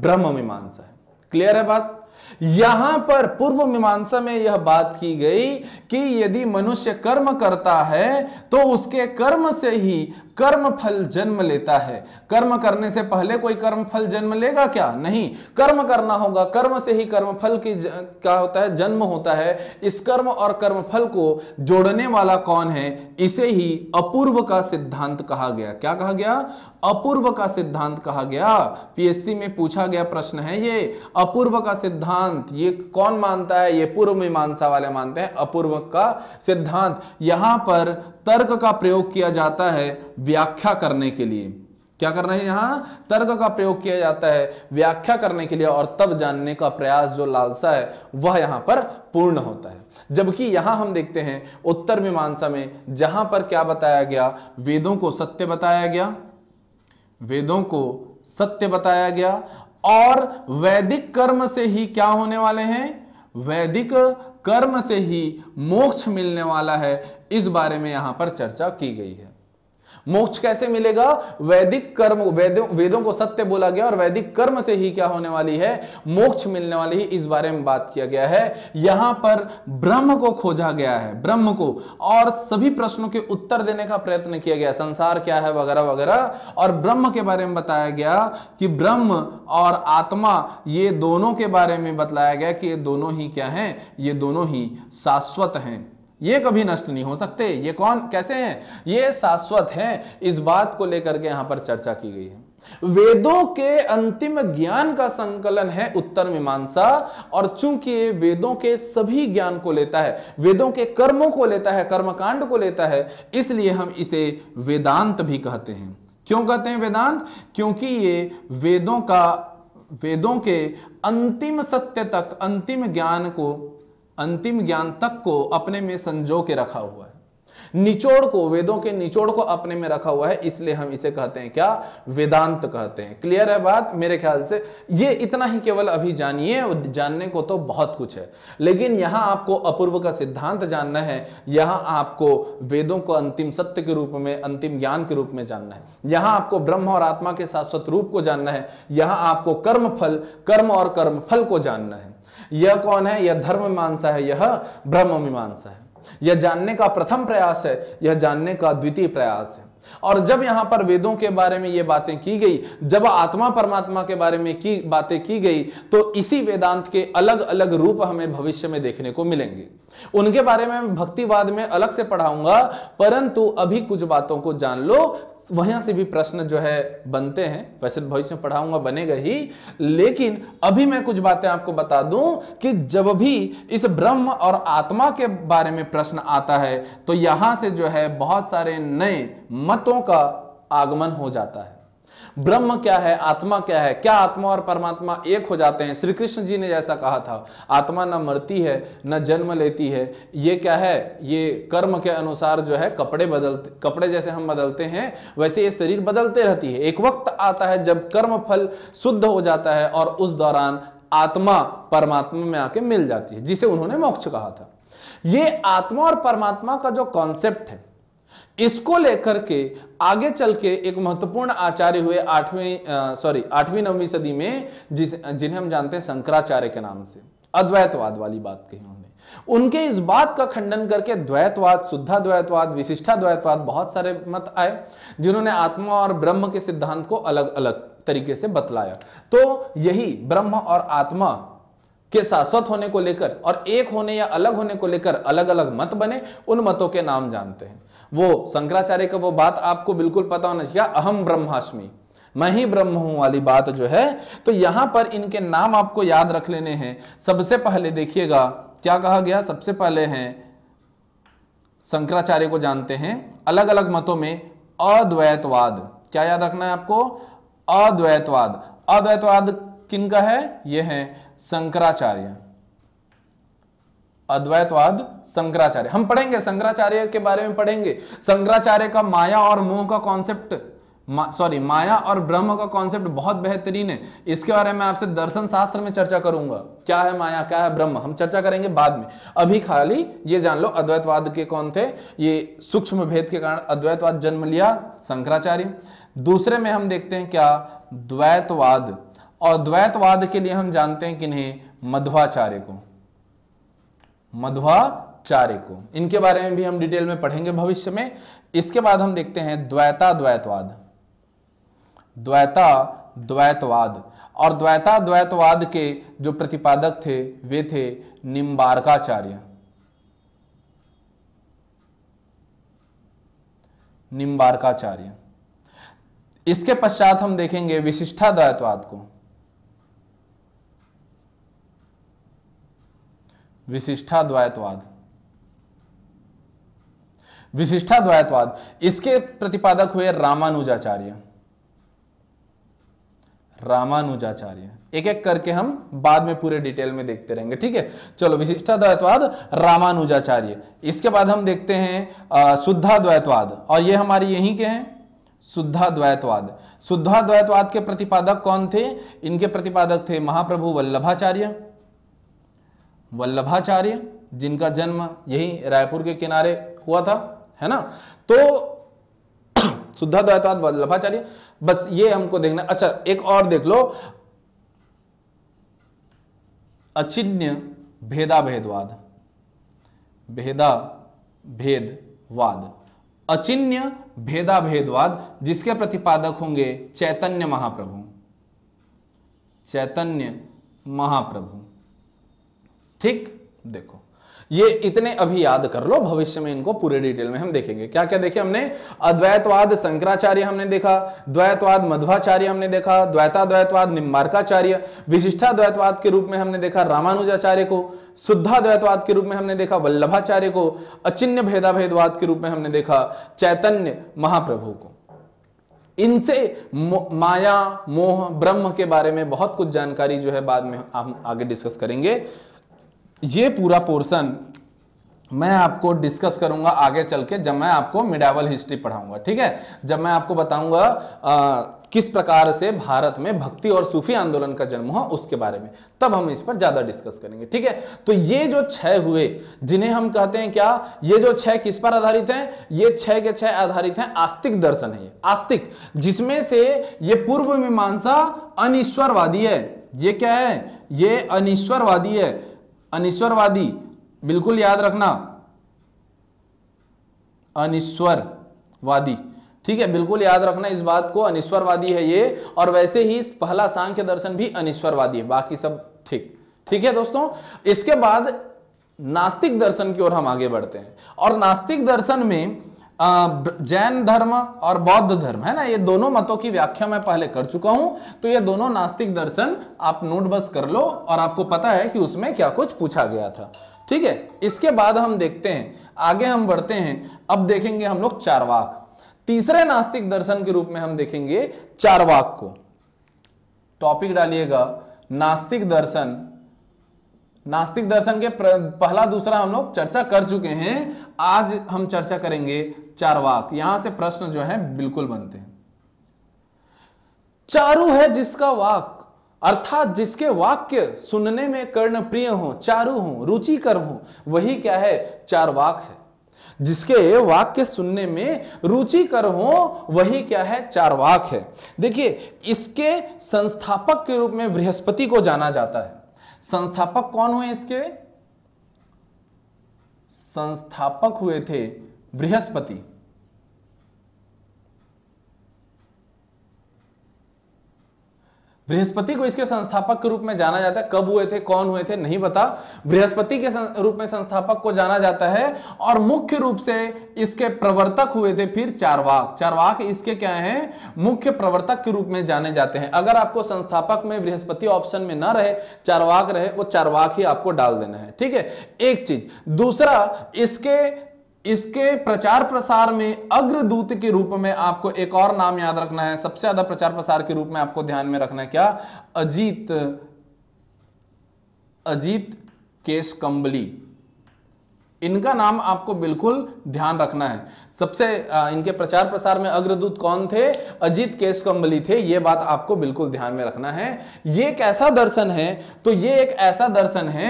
ब्रह्म मीमांसा है क्लियर है बात यहां पर पूर्व मीमांसा में यह बात की गई कि यदि मनुष्य कर्म करता है तो उसके कर्म से ही कर्म फल जन्म लेता है कर्म करने से पहले कोई कर्म फल जन्म लेगा क्या नहीं कर्म करना होगा कर्म से ही कर्म फल की क्या होता है जन्म होता है इस कर्म और कर्म फल को जोड़ने वाला कौन है इसे ही अपूर्व का सिद्धांत कहा गया क्या कहा गया अपूर्व का सिद्धांत कहा गया पीएससी में पूछा गया प्रश्न है ये अपूर्व का सिद्धांत ये कौन मानता है ये पूर्व मीमांसा वाले मानते हैं अपूर्व का सिद्धांत यहां पर तर्क का प्रयोग किया जाता है व्याख्या करने के लिए क्या कर रहे हैं यहां तर्क का प्रयोग किया जाता है व्याख्या करने के लिए और तब जानने का प्रयास जो लालसा है वह यहाँ पर पूर्ण होता है जबकि यहां हम देखते हैं उत्तर मीमांसा में जहां पर क्या बताया गया वेदों को सत्य बताया गया वेदों को सत्य बताया गया और वैदिक कर्म से ही क्या होने वाले हैं वैदिक कर्म से ही मोक्ष मिलने वाला है इस बारे में यहां पर चर्चा की गई है मोक्ष कैसे मिलेगा वैदिक कर्म वेदों वेदों को सत्य बोला गया और वैदिक कर्म से ही क्या होने वाली है मोक्ष मिलने वाली है इस बारे में बात किया गया है यहां पर ब्रह्म को खोजा गया है ब्रह्म को और सभी प्रश्नों के उत्तर देने का प्रयत्न किया गया संसार क्या है वगैरह वगैरह और ब्रह्म के बारे में बताया गया कि ब्रह्म और आत्मा ये दोनों के बारे में बतलाया गया कि ये दोनों ही क्या है ये दोनों ही शाश्वत हैं ये कभी नष्ट नहीं हो सकते ये कौन कैसे हैं ये शाश्वत हैं इस बात को लेकर के यहां पर चर्चा की गई है वेदों के अंतिम ज्ञान का संकलन है उत्तर मीमांसा और चूंकि वेदों के सभी ज्ञान को लेता है वेदों के कर्मों को लेता है कर्मकांड को लेता है इसलिए हम इसे वेदांत भी कहते हैं क्यों कहते हैं वेदांत क्योंकि ये वेदों का वेदों के अंतिम सत्य तक अंतिम ज्ञान को अंतिम ज्ञान तक को अपने में संजो के रखा हुआ है निचोड़ को वेदों के निचोड़ को अपने में रखा हुआ है इसलिए हम इसे कहते हैं क्या वेदांत कहते हैं क्लियर है बात मेरे ख्याल से ये इतना ही केवल अभी जानिए जानने को तो बहुत कुछ है लेकिन यहां आपको अपूर्व का सिद्धांत जानना है यहां आपको वेदों को अंतिम सत्य के रूप में अंतिम ज्ञान के रूप में जानना है यहां आपको ब्रह्म और आत्मा के शाश्वत रूप को जानना है यहां आपको कर्म फल कर्म और कर्म फल को जानना है यह कौन है यह धर्म मीमांसा है यह ब्रह्म मीमांसा है यह जानने का प्रथम प्रयास है यह जानने का द्वितीय प्रयास है और जब यहां पर वेदों के बारे में ये बातें की गई जब आत्मा परमात्मा के बारे में की बातें की गई तो इसी वेदांत के अलग अलग रूप हमें भविष्य में देखने को मिलेंगे उनके बारे में भक्तिवाद में अलग से पढ़ाऊंगा परंतु अभी कुछ बातों को जान लो वहाँ से भी प्रश्न जो है बनते हैं वैसे तो भविष्य में पढ़ाऊंगा बनेगा ही लेकिन अभी मैं कुछ बातें आपको बता दूं कि जब भी इस ब्रह्म और आत्मा के बारे में प्रश्न आता है तो यहां से जो है बहुत सारे नए मतों का आगमन हो जाता है ब्रह्म क्या है आत्मा क्या है क्या आत्मा और परमात्मा एक हो जाते हैं श्री कृष्ण जी ने जैसा कहा था आत्मा न मरती है न जन्म लेती है ये क्या है ये कर्म के अनुसार जो है कपड़े बदलते कपड़े जैसे हम बदलते हैं वैसे ये शरीर बदलते रहती है एक वक्त आता है जब कर्म फल शुद्ध हो जाता है और उस दौरान आत्मा परमात्मा में आके मिल जाती है जिसे उन्होंने मोक्ष कहा था ये आत्मा और परमात्मा का जो कॉन्सेप्ट है इसको लेकर के आगे चल के एक महत्वपूर्ण आचार्य हुए आठवीं सॉरी आठवीं नौवीं सदी में जिस जिन्हें हम जानते हैं शंकराचार्य के नाम से अद्वैतवाद वाली बात कही उन्होंने उनके इस बात का खंडन करके द्वैतवाद शुद्धा द्वैतवाद विशिष्टा द्वैतवाद बहुत सारे मत आए जिन्होंने आत्मा और ब्रह्म के सिद्धांत को अलग अलग तरीके से बतलाया तो यही ब्रह्म और आत्मा के शाश्वत होने को लेकर और एक होने या अलग होने को लेकर अलग अलग मत बने उन मतों के नाम जानते हैं वो शंकराचार्य का वो बात आपको बिल्कुल पता होना चाहिए अहम ब्रह्माष्टमी मैं ही ब्रह्म हूं वाली बात जो है तो यहां पर इनके नाम आपको याद रख लेने हैं सबसे पहले देखिएगा क्या कहा गया सबसे पहले हैं शंकराचार्य को जानते हैं अलग अलग मतों में अद्वैतवाद क्या याद रखना है आपको अद्वैतवाद अद्वैतवाद किनका है यह है शंकराचार्य अद्वैतवाद शंकराचार्य हम पढ़ेंगे शंकराचार्य के बारे में पढ़ेंगे शंकराचार्य का माया और मोह का कॉन्सेप्ट मा, सॉरी माया और ब्रह्म का कॉन्सेप्ट बहुत बेहतरीन है इसके बारे में आपसे दर्शन शास्त्र में चर्चा करूंगा क्या है माया क्या है ब्रह्म हम चर्चा करेंगे बाद में अभी खाली ये जान लो अद्वैतवाद के कौन थे ये सूक्ष्म भेद के कारण अद्वैतवाद जन्म लिया शंकराचार्य दूसरे में हम देखते हैं क्या द्वैतवाद और द्वैतवाद के लिए हम जानते हैं किन्हें मध्वाचार्य को मध्वाचार्य को इनके बारे में भी हम डिटेल में पढ़ेंगे भविष्य में इसके बाद हम देखते हैं द्वैता द्वैतवाद द्वैता द्वैतवाद और द्वैता द्वैतवाद के जो प्रतिपादक थे वे थे निम्बारकाचार्य निम्बारकाचार्य इसके पश्चात हम देखेंगे विशिष्टा द्वैतवाद को विशिष्टाद्वैतवाद विशिष्टाद्वैतवाद इसके प्रतिपादक हुए रामानुजाचार्य रामानुजाचार्य एक एक करके हम बाद में पूरे डिटेल में देखते रहेंगे ठीक है चलो विशिष्टाद्वैतवाद रामानुजाचार्य इसके बाद हम देखते हैं शुद्धाद्वैतवाद और ये हमारे यहीं के हैं शुद्धाद्वैतवाद शुद्धाद्वैतवाद के प्रतिपादक कौन थे इनके प्रतिपादक थे महाप्रभु वल्लभाचार्य वल्लभाचार्य जिनका जन्म यही रायपुर के किनारे हुआ था है ना तो शुद्धा द्वैताद वल्लभाचार्य बस ये हमको देखना अच्छा एक और देख लो अचिन्य भेदा भेदवाद भेदा भेदवाद अचिन्य भेदा भेदवाद जिसके प्रतिपादक होंगे चैतन्य महाप्रभु चैतन्य महाप्रभु ठीक देखो ये इतने अभी याद कर लो भविष्य में इनको पूरे डिटेल में हम देखेंगे क्या क्या देखे हमने अद्वैतवाद शंकराचार्य हमने देखा द्वैतवाद मध्वाचार्य हमने देखा द्वैता द्वैताद्वैतवाद निम्बार्काचार्य द्वैतवाद के रूप में हमने देखा रामानुजाचार्य को शुद्धा द्वैतवाद के रूप में हमने देखा वल्लभाचार्य को अचिन्ह भेदाभेदवाद के रूप में हमने देखा चैतन्य महाप्रभु को इनसे माया मोह ब्रह्म के बारे में बहुत कुछ जानकारी जो है बाद में हम आगे डिस्कस करेंगे ये पूरा पोर्सन मैं आपको डिस्कस करूंगा आगे चल के जब मैं आपको मिडावल हिस्ट्री पढ़ाऊंगा ठीक है जब मैं आपको बताऊंगा किस प्रकार से भारत में भक्ति और सूफी आंदोलन का जन्म हुआ उसके बारे में तब हम इस पर ज्यादा डिस्कस करेंगे ठीक है तो ये जो छह हुए जिन्हें हम कहते हैं क्या ये जो छह किस पर आधारित हैं ये छह के छह आधारित हैं आस्तिक दर्शन है आस्तिक जिसमें से ये पूर्व मीमांसा अनिश्वरवादी है ये क्या है ये अनिश्वरवादी है अनिश्वरवादी बिल्कुल याद रखना अनिश्वरवादी ठीक है बिल्कुल याद रखना इस बात को अनिश्वरवादी है ये और वैसे ही पहला सांख्य दर्शन भी अनिश्वरवादी है बाकी सब ठीक ठीक है दोस्तों इसके बाद नास्तिक दर्शन की ओर हम आगे बढ़ते हैं और नास्तिक दर्शन में जैन धर्म और बौद्ध धर्म है ना ये दोनों मतों की व्याख्या मैं पहले कर चुका हूं तो ये दोनों नास्तिक दर्शन आप नोटबस कर लो और आपको पता है कि उसमें क्या कुछ पूछा गया था ठीक है इसके बाद हम देखते हैं आगे हम बढ़ते हैं अब देखेंगे हम लोग चारवाक तीसरे नास्तिक दर्शन के रूप में हम देखेंगे चारवाक को टॉपिक डालिएगा नास्तिक दर्शन नास्तिक दर्शन के पहला दूसरा हम लोग चर्चा कर चुके हैं आज हम चर्चा करेंगे चारवाक यहां से प्रश्न जो है बिल्कुल बनते हैं चारू है जिसका वाक अर्थात जिसके वाक्य सुनने में कर्ण प्रिय हो चारू हो रुचिकर हो वही क्या है चारवाक है जिसके वाक्य सुनने में रुचि कर हो वही क्या है चारवाक है देखिए इसके संस्थापक के रूप में बृहस्पति को जाना जाता है संस्थापक कौन हुए इसके संस्थापक हुए थे बृहस्पति बृहस्पति को इसके संस्थापक के रूप में जाना जाता है कब हुए थे कौन हुए थे नहीं पता बृहस्पति के रूप में संस्थापक को जाना जाता है और मुख्य रूप से इसके प्रवर्तक हुए थे फिर चारवाक चारवाक इसके क्या हैं मुख्य प्रवर्तक के रूप में जाने जाते हैं अगर आपको संस्थापक में बृहस्पति ऑप्शन में ना रहे चारवाक रहे वो चारवाक ही आपको डाल देना है ठीक है एक चीज दूसरा इसके इसके प्रचार प्रसार में अग्रदूत के रूप में आपको एक और नाम याद रखना है सबसे ज्यादा प्रचार प्रसार के रूप में आपको ध्यान में रखना है क्या अजीत अजीत केशकंबली कंबली इनका नाम आपको बिल्कुल ध्यान रखना है सबसे इनके प्रचार प्रसार में अग्रदूत कौन थे अजीत केश कंबली थे ये बात आपको बिल्कुल ध्यान में रखना है ये एक ऐसा दर्शन है तो ये एक ऐसा दर्शन है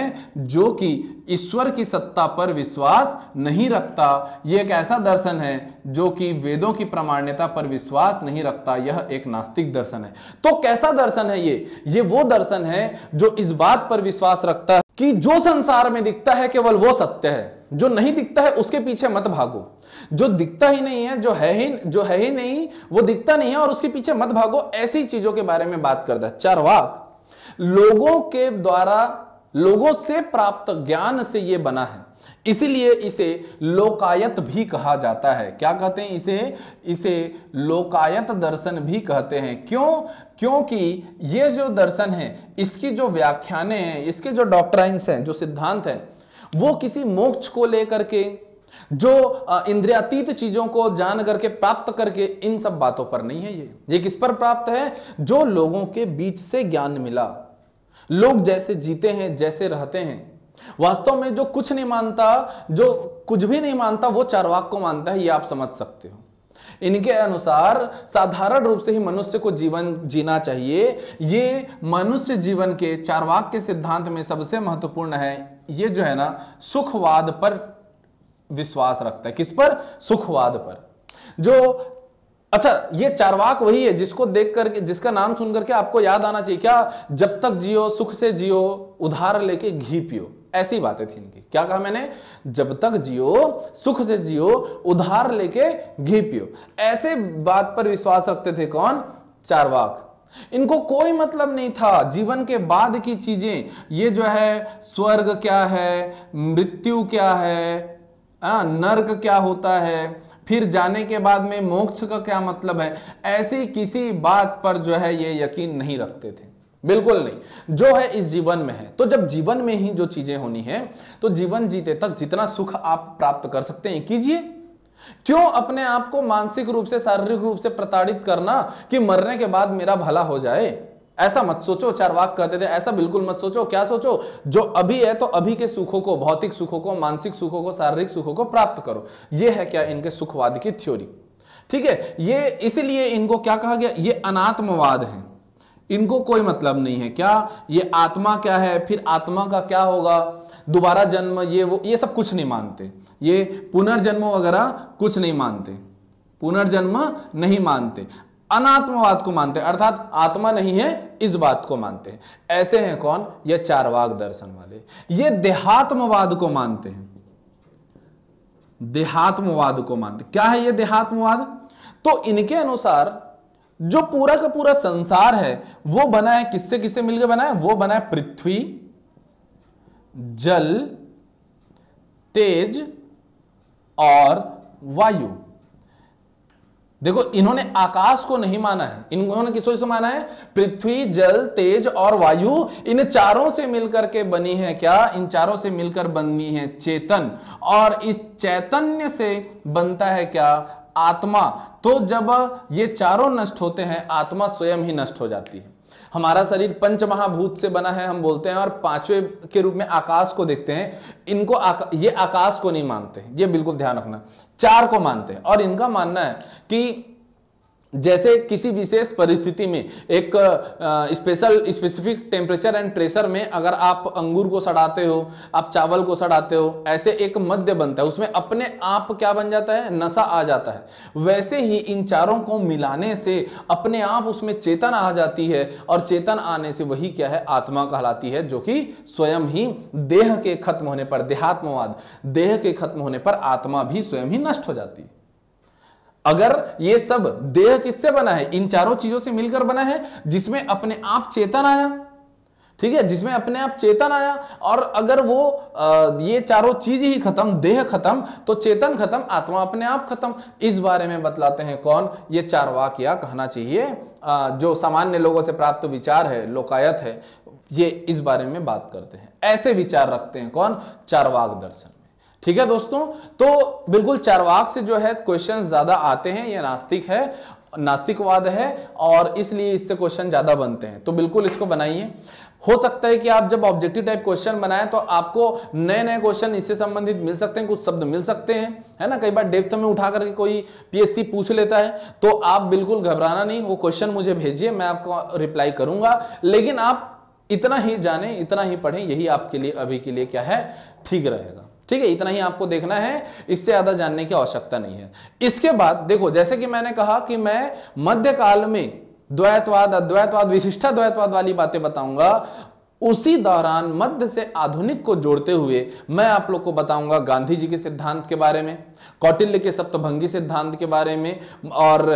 जो कि ईश्वर की सत्ता पर विश्वास नहीं रखता ये एक ऐसा दर्शन है जो कि वेदों की प्रमाण्यता पर विश्वास नहीं रखता यह एक नास्तिक दर्शन है तो कैसा दर्शन है ये ये वो दर्शन है जो इस बात पर विश्वास रखता है कि जो संसार में दिखता है केवल वो सत्य है जो नहीं दिखता है उसके पीछे मत भागो जो दिखता ही नहीं है जो है ही जो है ही नहीं वो दिखता नहीं है और उसके पीछे मत भागो ऐसी चीजों के बारे में बात करता है वाक लोगों के द्वारा लोगों से प्राप्त ज्ञान से ये बना है इसीलिए इसे लोकायत भी कहा जाता है क्या कहते हैं इसे इसे लोकायत दर्शन भी कहते हैं क्यों क्योंकि ये जो दर्शन है इसकी जो व्याख्याने हैं इसके जो डॉक्ट्राइंस हैं जो सिद्धांत हैं वो किसी मोक्ष को लेकर के जो इंद्रियातीत चीजों को जान करके प्राप्त करके इन सब बातों पर नहीं है ये ये किस पर प्राप्त है जो लोगों के बीच से ज्ञान मिला लोग जैसे जीते हैं जैसे रहते हैं वास्तव में जो कुछ नहीं मानता जो कुछ भी नहीं मानता वो चारवाक को मानता है ये आप समझ सकते हो इनके अनुसार साधारण रूप से ही मनुष्य को जीवन जीना चाहिए ये मनुष्य जीवन के चारवाक के सिद्धांत में सबसे महत्वपूर्ण है ये जो है ना सुखवाद पर विश्वास रखता है किस पर सुखवाद पर जो अच्छा ये चारवाक वही है जिसको देख करके जिसका नाम सुन करके आपको याद आना चाहिए क्या जब तक जियो सुख से जियो उधार लेके घी पियो ऐसी बातें थी इनकी क्या कहा मैंने जब तक जियो सुख से जियो उधार लेके घी पियो ऐसे बात पर विश्वास रखते थे कौन चारवाक इनको कोई मतलब नहीं था जीवन के बाद की चीजें ये जो है स्वर्ग क्या है मृत्यु क्या है आ, नर्क क्या होता है फिर जाने के बाद में मोक्ष का क्या मतलब है ऐसी किसी बात पर जो है ये यकीन नहीं रखते थे बिल्कुल नहीं जो है इस जीवन में है तो जब जीवन में ही जो चीजें होनी है तो जीवन जीते तक जितना सुख आप प्राप्त कर सकते हैं कीजिए क्यों अपने आप को मानसिक रूप से शारीरिक रूप से प्रताड़ित करना कि मरने के बाद मेरा भला हो जाए ऐसा मत सोचो चार वाक कहते थे ऐसा बिल्कुल मत सोचो क्या सोचो जो अभी है तो अभी के सुखों को भौतिक सुखों को मानसिक सुखों को शारीरिक सुखों को प्राप्त करो यह है क्या इनके सुखवाद की थ्योरी ठीक है ये इसीलिए इनको क्या कहा गया ये अनात्मवाद है इनको कोई मतलब नहीं है क्या ये आत्मा क्या है फिर आत्मा का क्या होगा दोबारा जन्म ये वो ये सब कुछ नहीं मानते ये पुनर्जन्म वगैरह कुछ नहीं मानते पुनर्जन्म नहीं मानते अनात्मवाद को मानते अर्थात आत्मा नहीं है इस बात को मानते हैं ऐसे हैं कौन ये चारवाक दर्शन वाले ये देहात्मवाद को मानते हैं देहात्मवाद को मानते क्या है ये देहात्मवाद तो इनके अनुसार जो पूरा का पूरा संसार है वो बना है किससे किससे मिलकर बना है वो बना है पृथ्वी जल तेज और वायु देखो इन्होंने आकाश को नहीं माना है इन्होंने किसको से माना है पृथ्वी जल तेज और वायु इन चारों से मिलकर के बनी है क्या इन चारों से मिलकर बनी है चेतन और इस चैतन्य से बनता है क्या आत्मा तो जब ये चारों नष्ट होते हैं आत्मा स्वयं ही नष्ट हो जाती है हमारा शरीर पंच महाभूत से बना है हम बोलते हैं और पांचवें के रूप में आकाश को देखते हैं इनको आका, ये आकाश को नहीं मानते ये बिल्कुल ध्यान रखना चार को मानते हैं और इनका मानना है कि जैसे किसी विशेष परिस्थिति में एक special specific temperature and pressure में अगर आप अंगूर को सड़ाते हो आप चावल को सड़ाते हो ऐसे एक मध्य बनता है उसमें अपने आप क्या बन जाता है नशा आ जाता है वैसे ही इन चारों को मिलाने से अपने आप उसमें चेतन आ जाती है और चेतन आने से वही क्या है आत्मा कहलाती है जो कि स्वयं ही देह के खत्म होने पर देहात्मवाद देह के खत्म होने पर आत्मा भी स्वयं ही नष्ट हो जाती है अगर ये सब देह किससे बना है इन चारों चीजों से मिलकर बना है जिसमें अपने आप चेतन आया ठीक है जिसमें अपने आप चेतन आया और अगर वो आ, ये चारों चीज ही खत्म देह खत्म तो चेतन खत्म आत्मा अपने आप खत्म इस बारे में बतलाते हैं कौन ये चार या कहना चाहिए आ, जो सामान्य लोगों से प्राप्त विचार है लोकायत है ये इस बारे में बात करते हैं ऐसे विचार रखते हैं कौन चारवाक दर्शन ठीक है दोस्तों तो बिल्कुल चारवाक से जो है क्वेश्चन ज्यादा आते हैं यह नास्तिक है नास्तिकवाद है और इसलिए इससे क्वेश्चन ज्यादा बनते हैं तो बिल्कुल इसको बनाइए हो सकता है कि आप जब ऑब्जेक्टिव टाइप क्वेश्चन बनाएं तो आपको नए नए क्वेश्चन इससे संबंधित मिल सकते हैं कुछ शब्द मिल सकते हैं है ना कई बार डेप्थ में उठा करके कोई पीएससी पूछ लेता है तो आप बिल्कुल घबराना नहीं वो क्वेश्चन मुझे भेजिए मैं आपको रिप्लाई करूंगा लेकिन आप इतना ही जाने इतना ही पढ़ें यही आपके लिए अभी के लिए क्या है ठीक रहेगा ठीक है इतना ही आपको देखना है इससे ज्यादा जानने की आवश्यकता नहीं है इसके बाद देखो जैसे कि मैंने कहा कि मैं मध्यकाल में द्वैतवाद अद्वैतवाद विशिष्टा द्वैतवाद वाली बातें बताऊंगा उसी दौरान मध्य से आधुनिक को जोड़ते हुए मैं आप लोग को बताऊंगा गांधी जी के सिद्धांत के बारे में कौटिल्य के सप्तभंगी सिद्धांत के बारे में और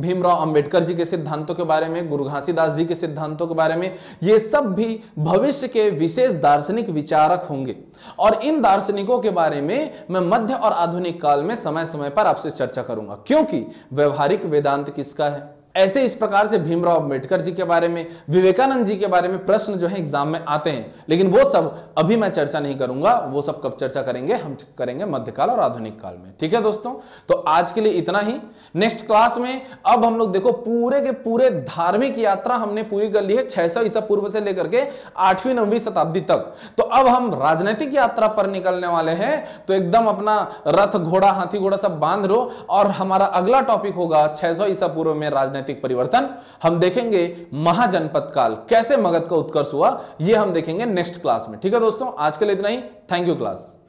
भीमराव अंबेडकर जी के सिद्धांतों के बारे में गुरु घासीदास जी के सिद्धांतों के बारे में ये सब भी भविष्य के विशेष दार्शनिक विचारक होंगे और इन दार्शनिकों के बारे में मैं मध्य और आधुनिक काल में समय समय पर आपसे चर्चा करूंगा क्योंकि व्यवहारिक वेदांत किसका है ऐसे इस प्रकार से भीमराव अंबेडकर जी के बारे में विवेकानंद जी के बारे में प्रश्न जो है एग्जाम में आते हैं लेकिन वो सब अभी मैं चर्चा नहीं करूंगा वो सब कब चर्चा करेंगे हम करेंगे मध्यकाल और आधुनिक काल में ठीक है दोस्तों तो आज के लिए इतना ही नेक्स्ट क्लास में अब हम लोग देखो पूरे के पूरे धार्मिक यात्रा हमने पूरी कर ली है छह सौ ईसा पूर्व से लेकर के आठवीं नौवीं शताब्दी तक तो अब हम राजनीतिक यात्रा पर निकलने वाले हैं तो एकदम अपना रथ घोड़ा हाथी घोड़ा सब बांध लो और हमारा अगला टॉपिक होगा छह ईसा पूर्व में राजनीतिक राजनीतिक परिवर्तन हम देखेंगे महाजनपद काल कैसे मगध का उत्कर्ष हुआ यह हम देखेंगे नेक्स्ट क्लास में ठीक है दोस्तों आज के लिए इतना ही थैंक यू क्लास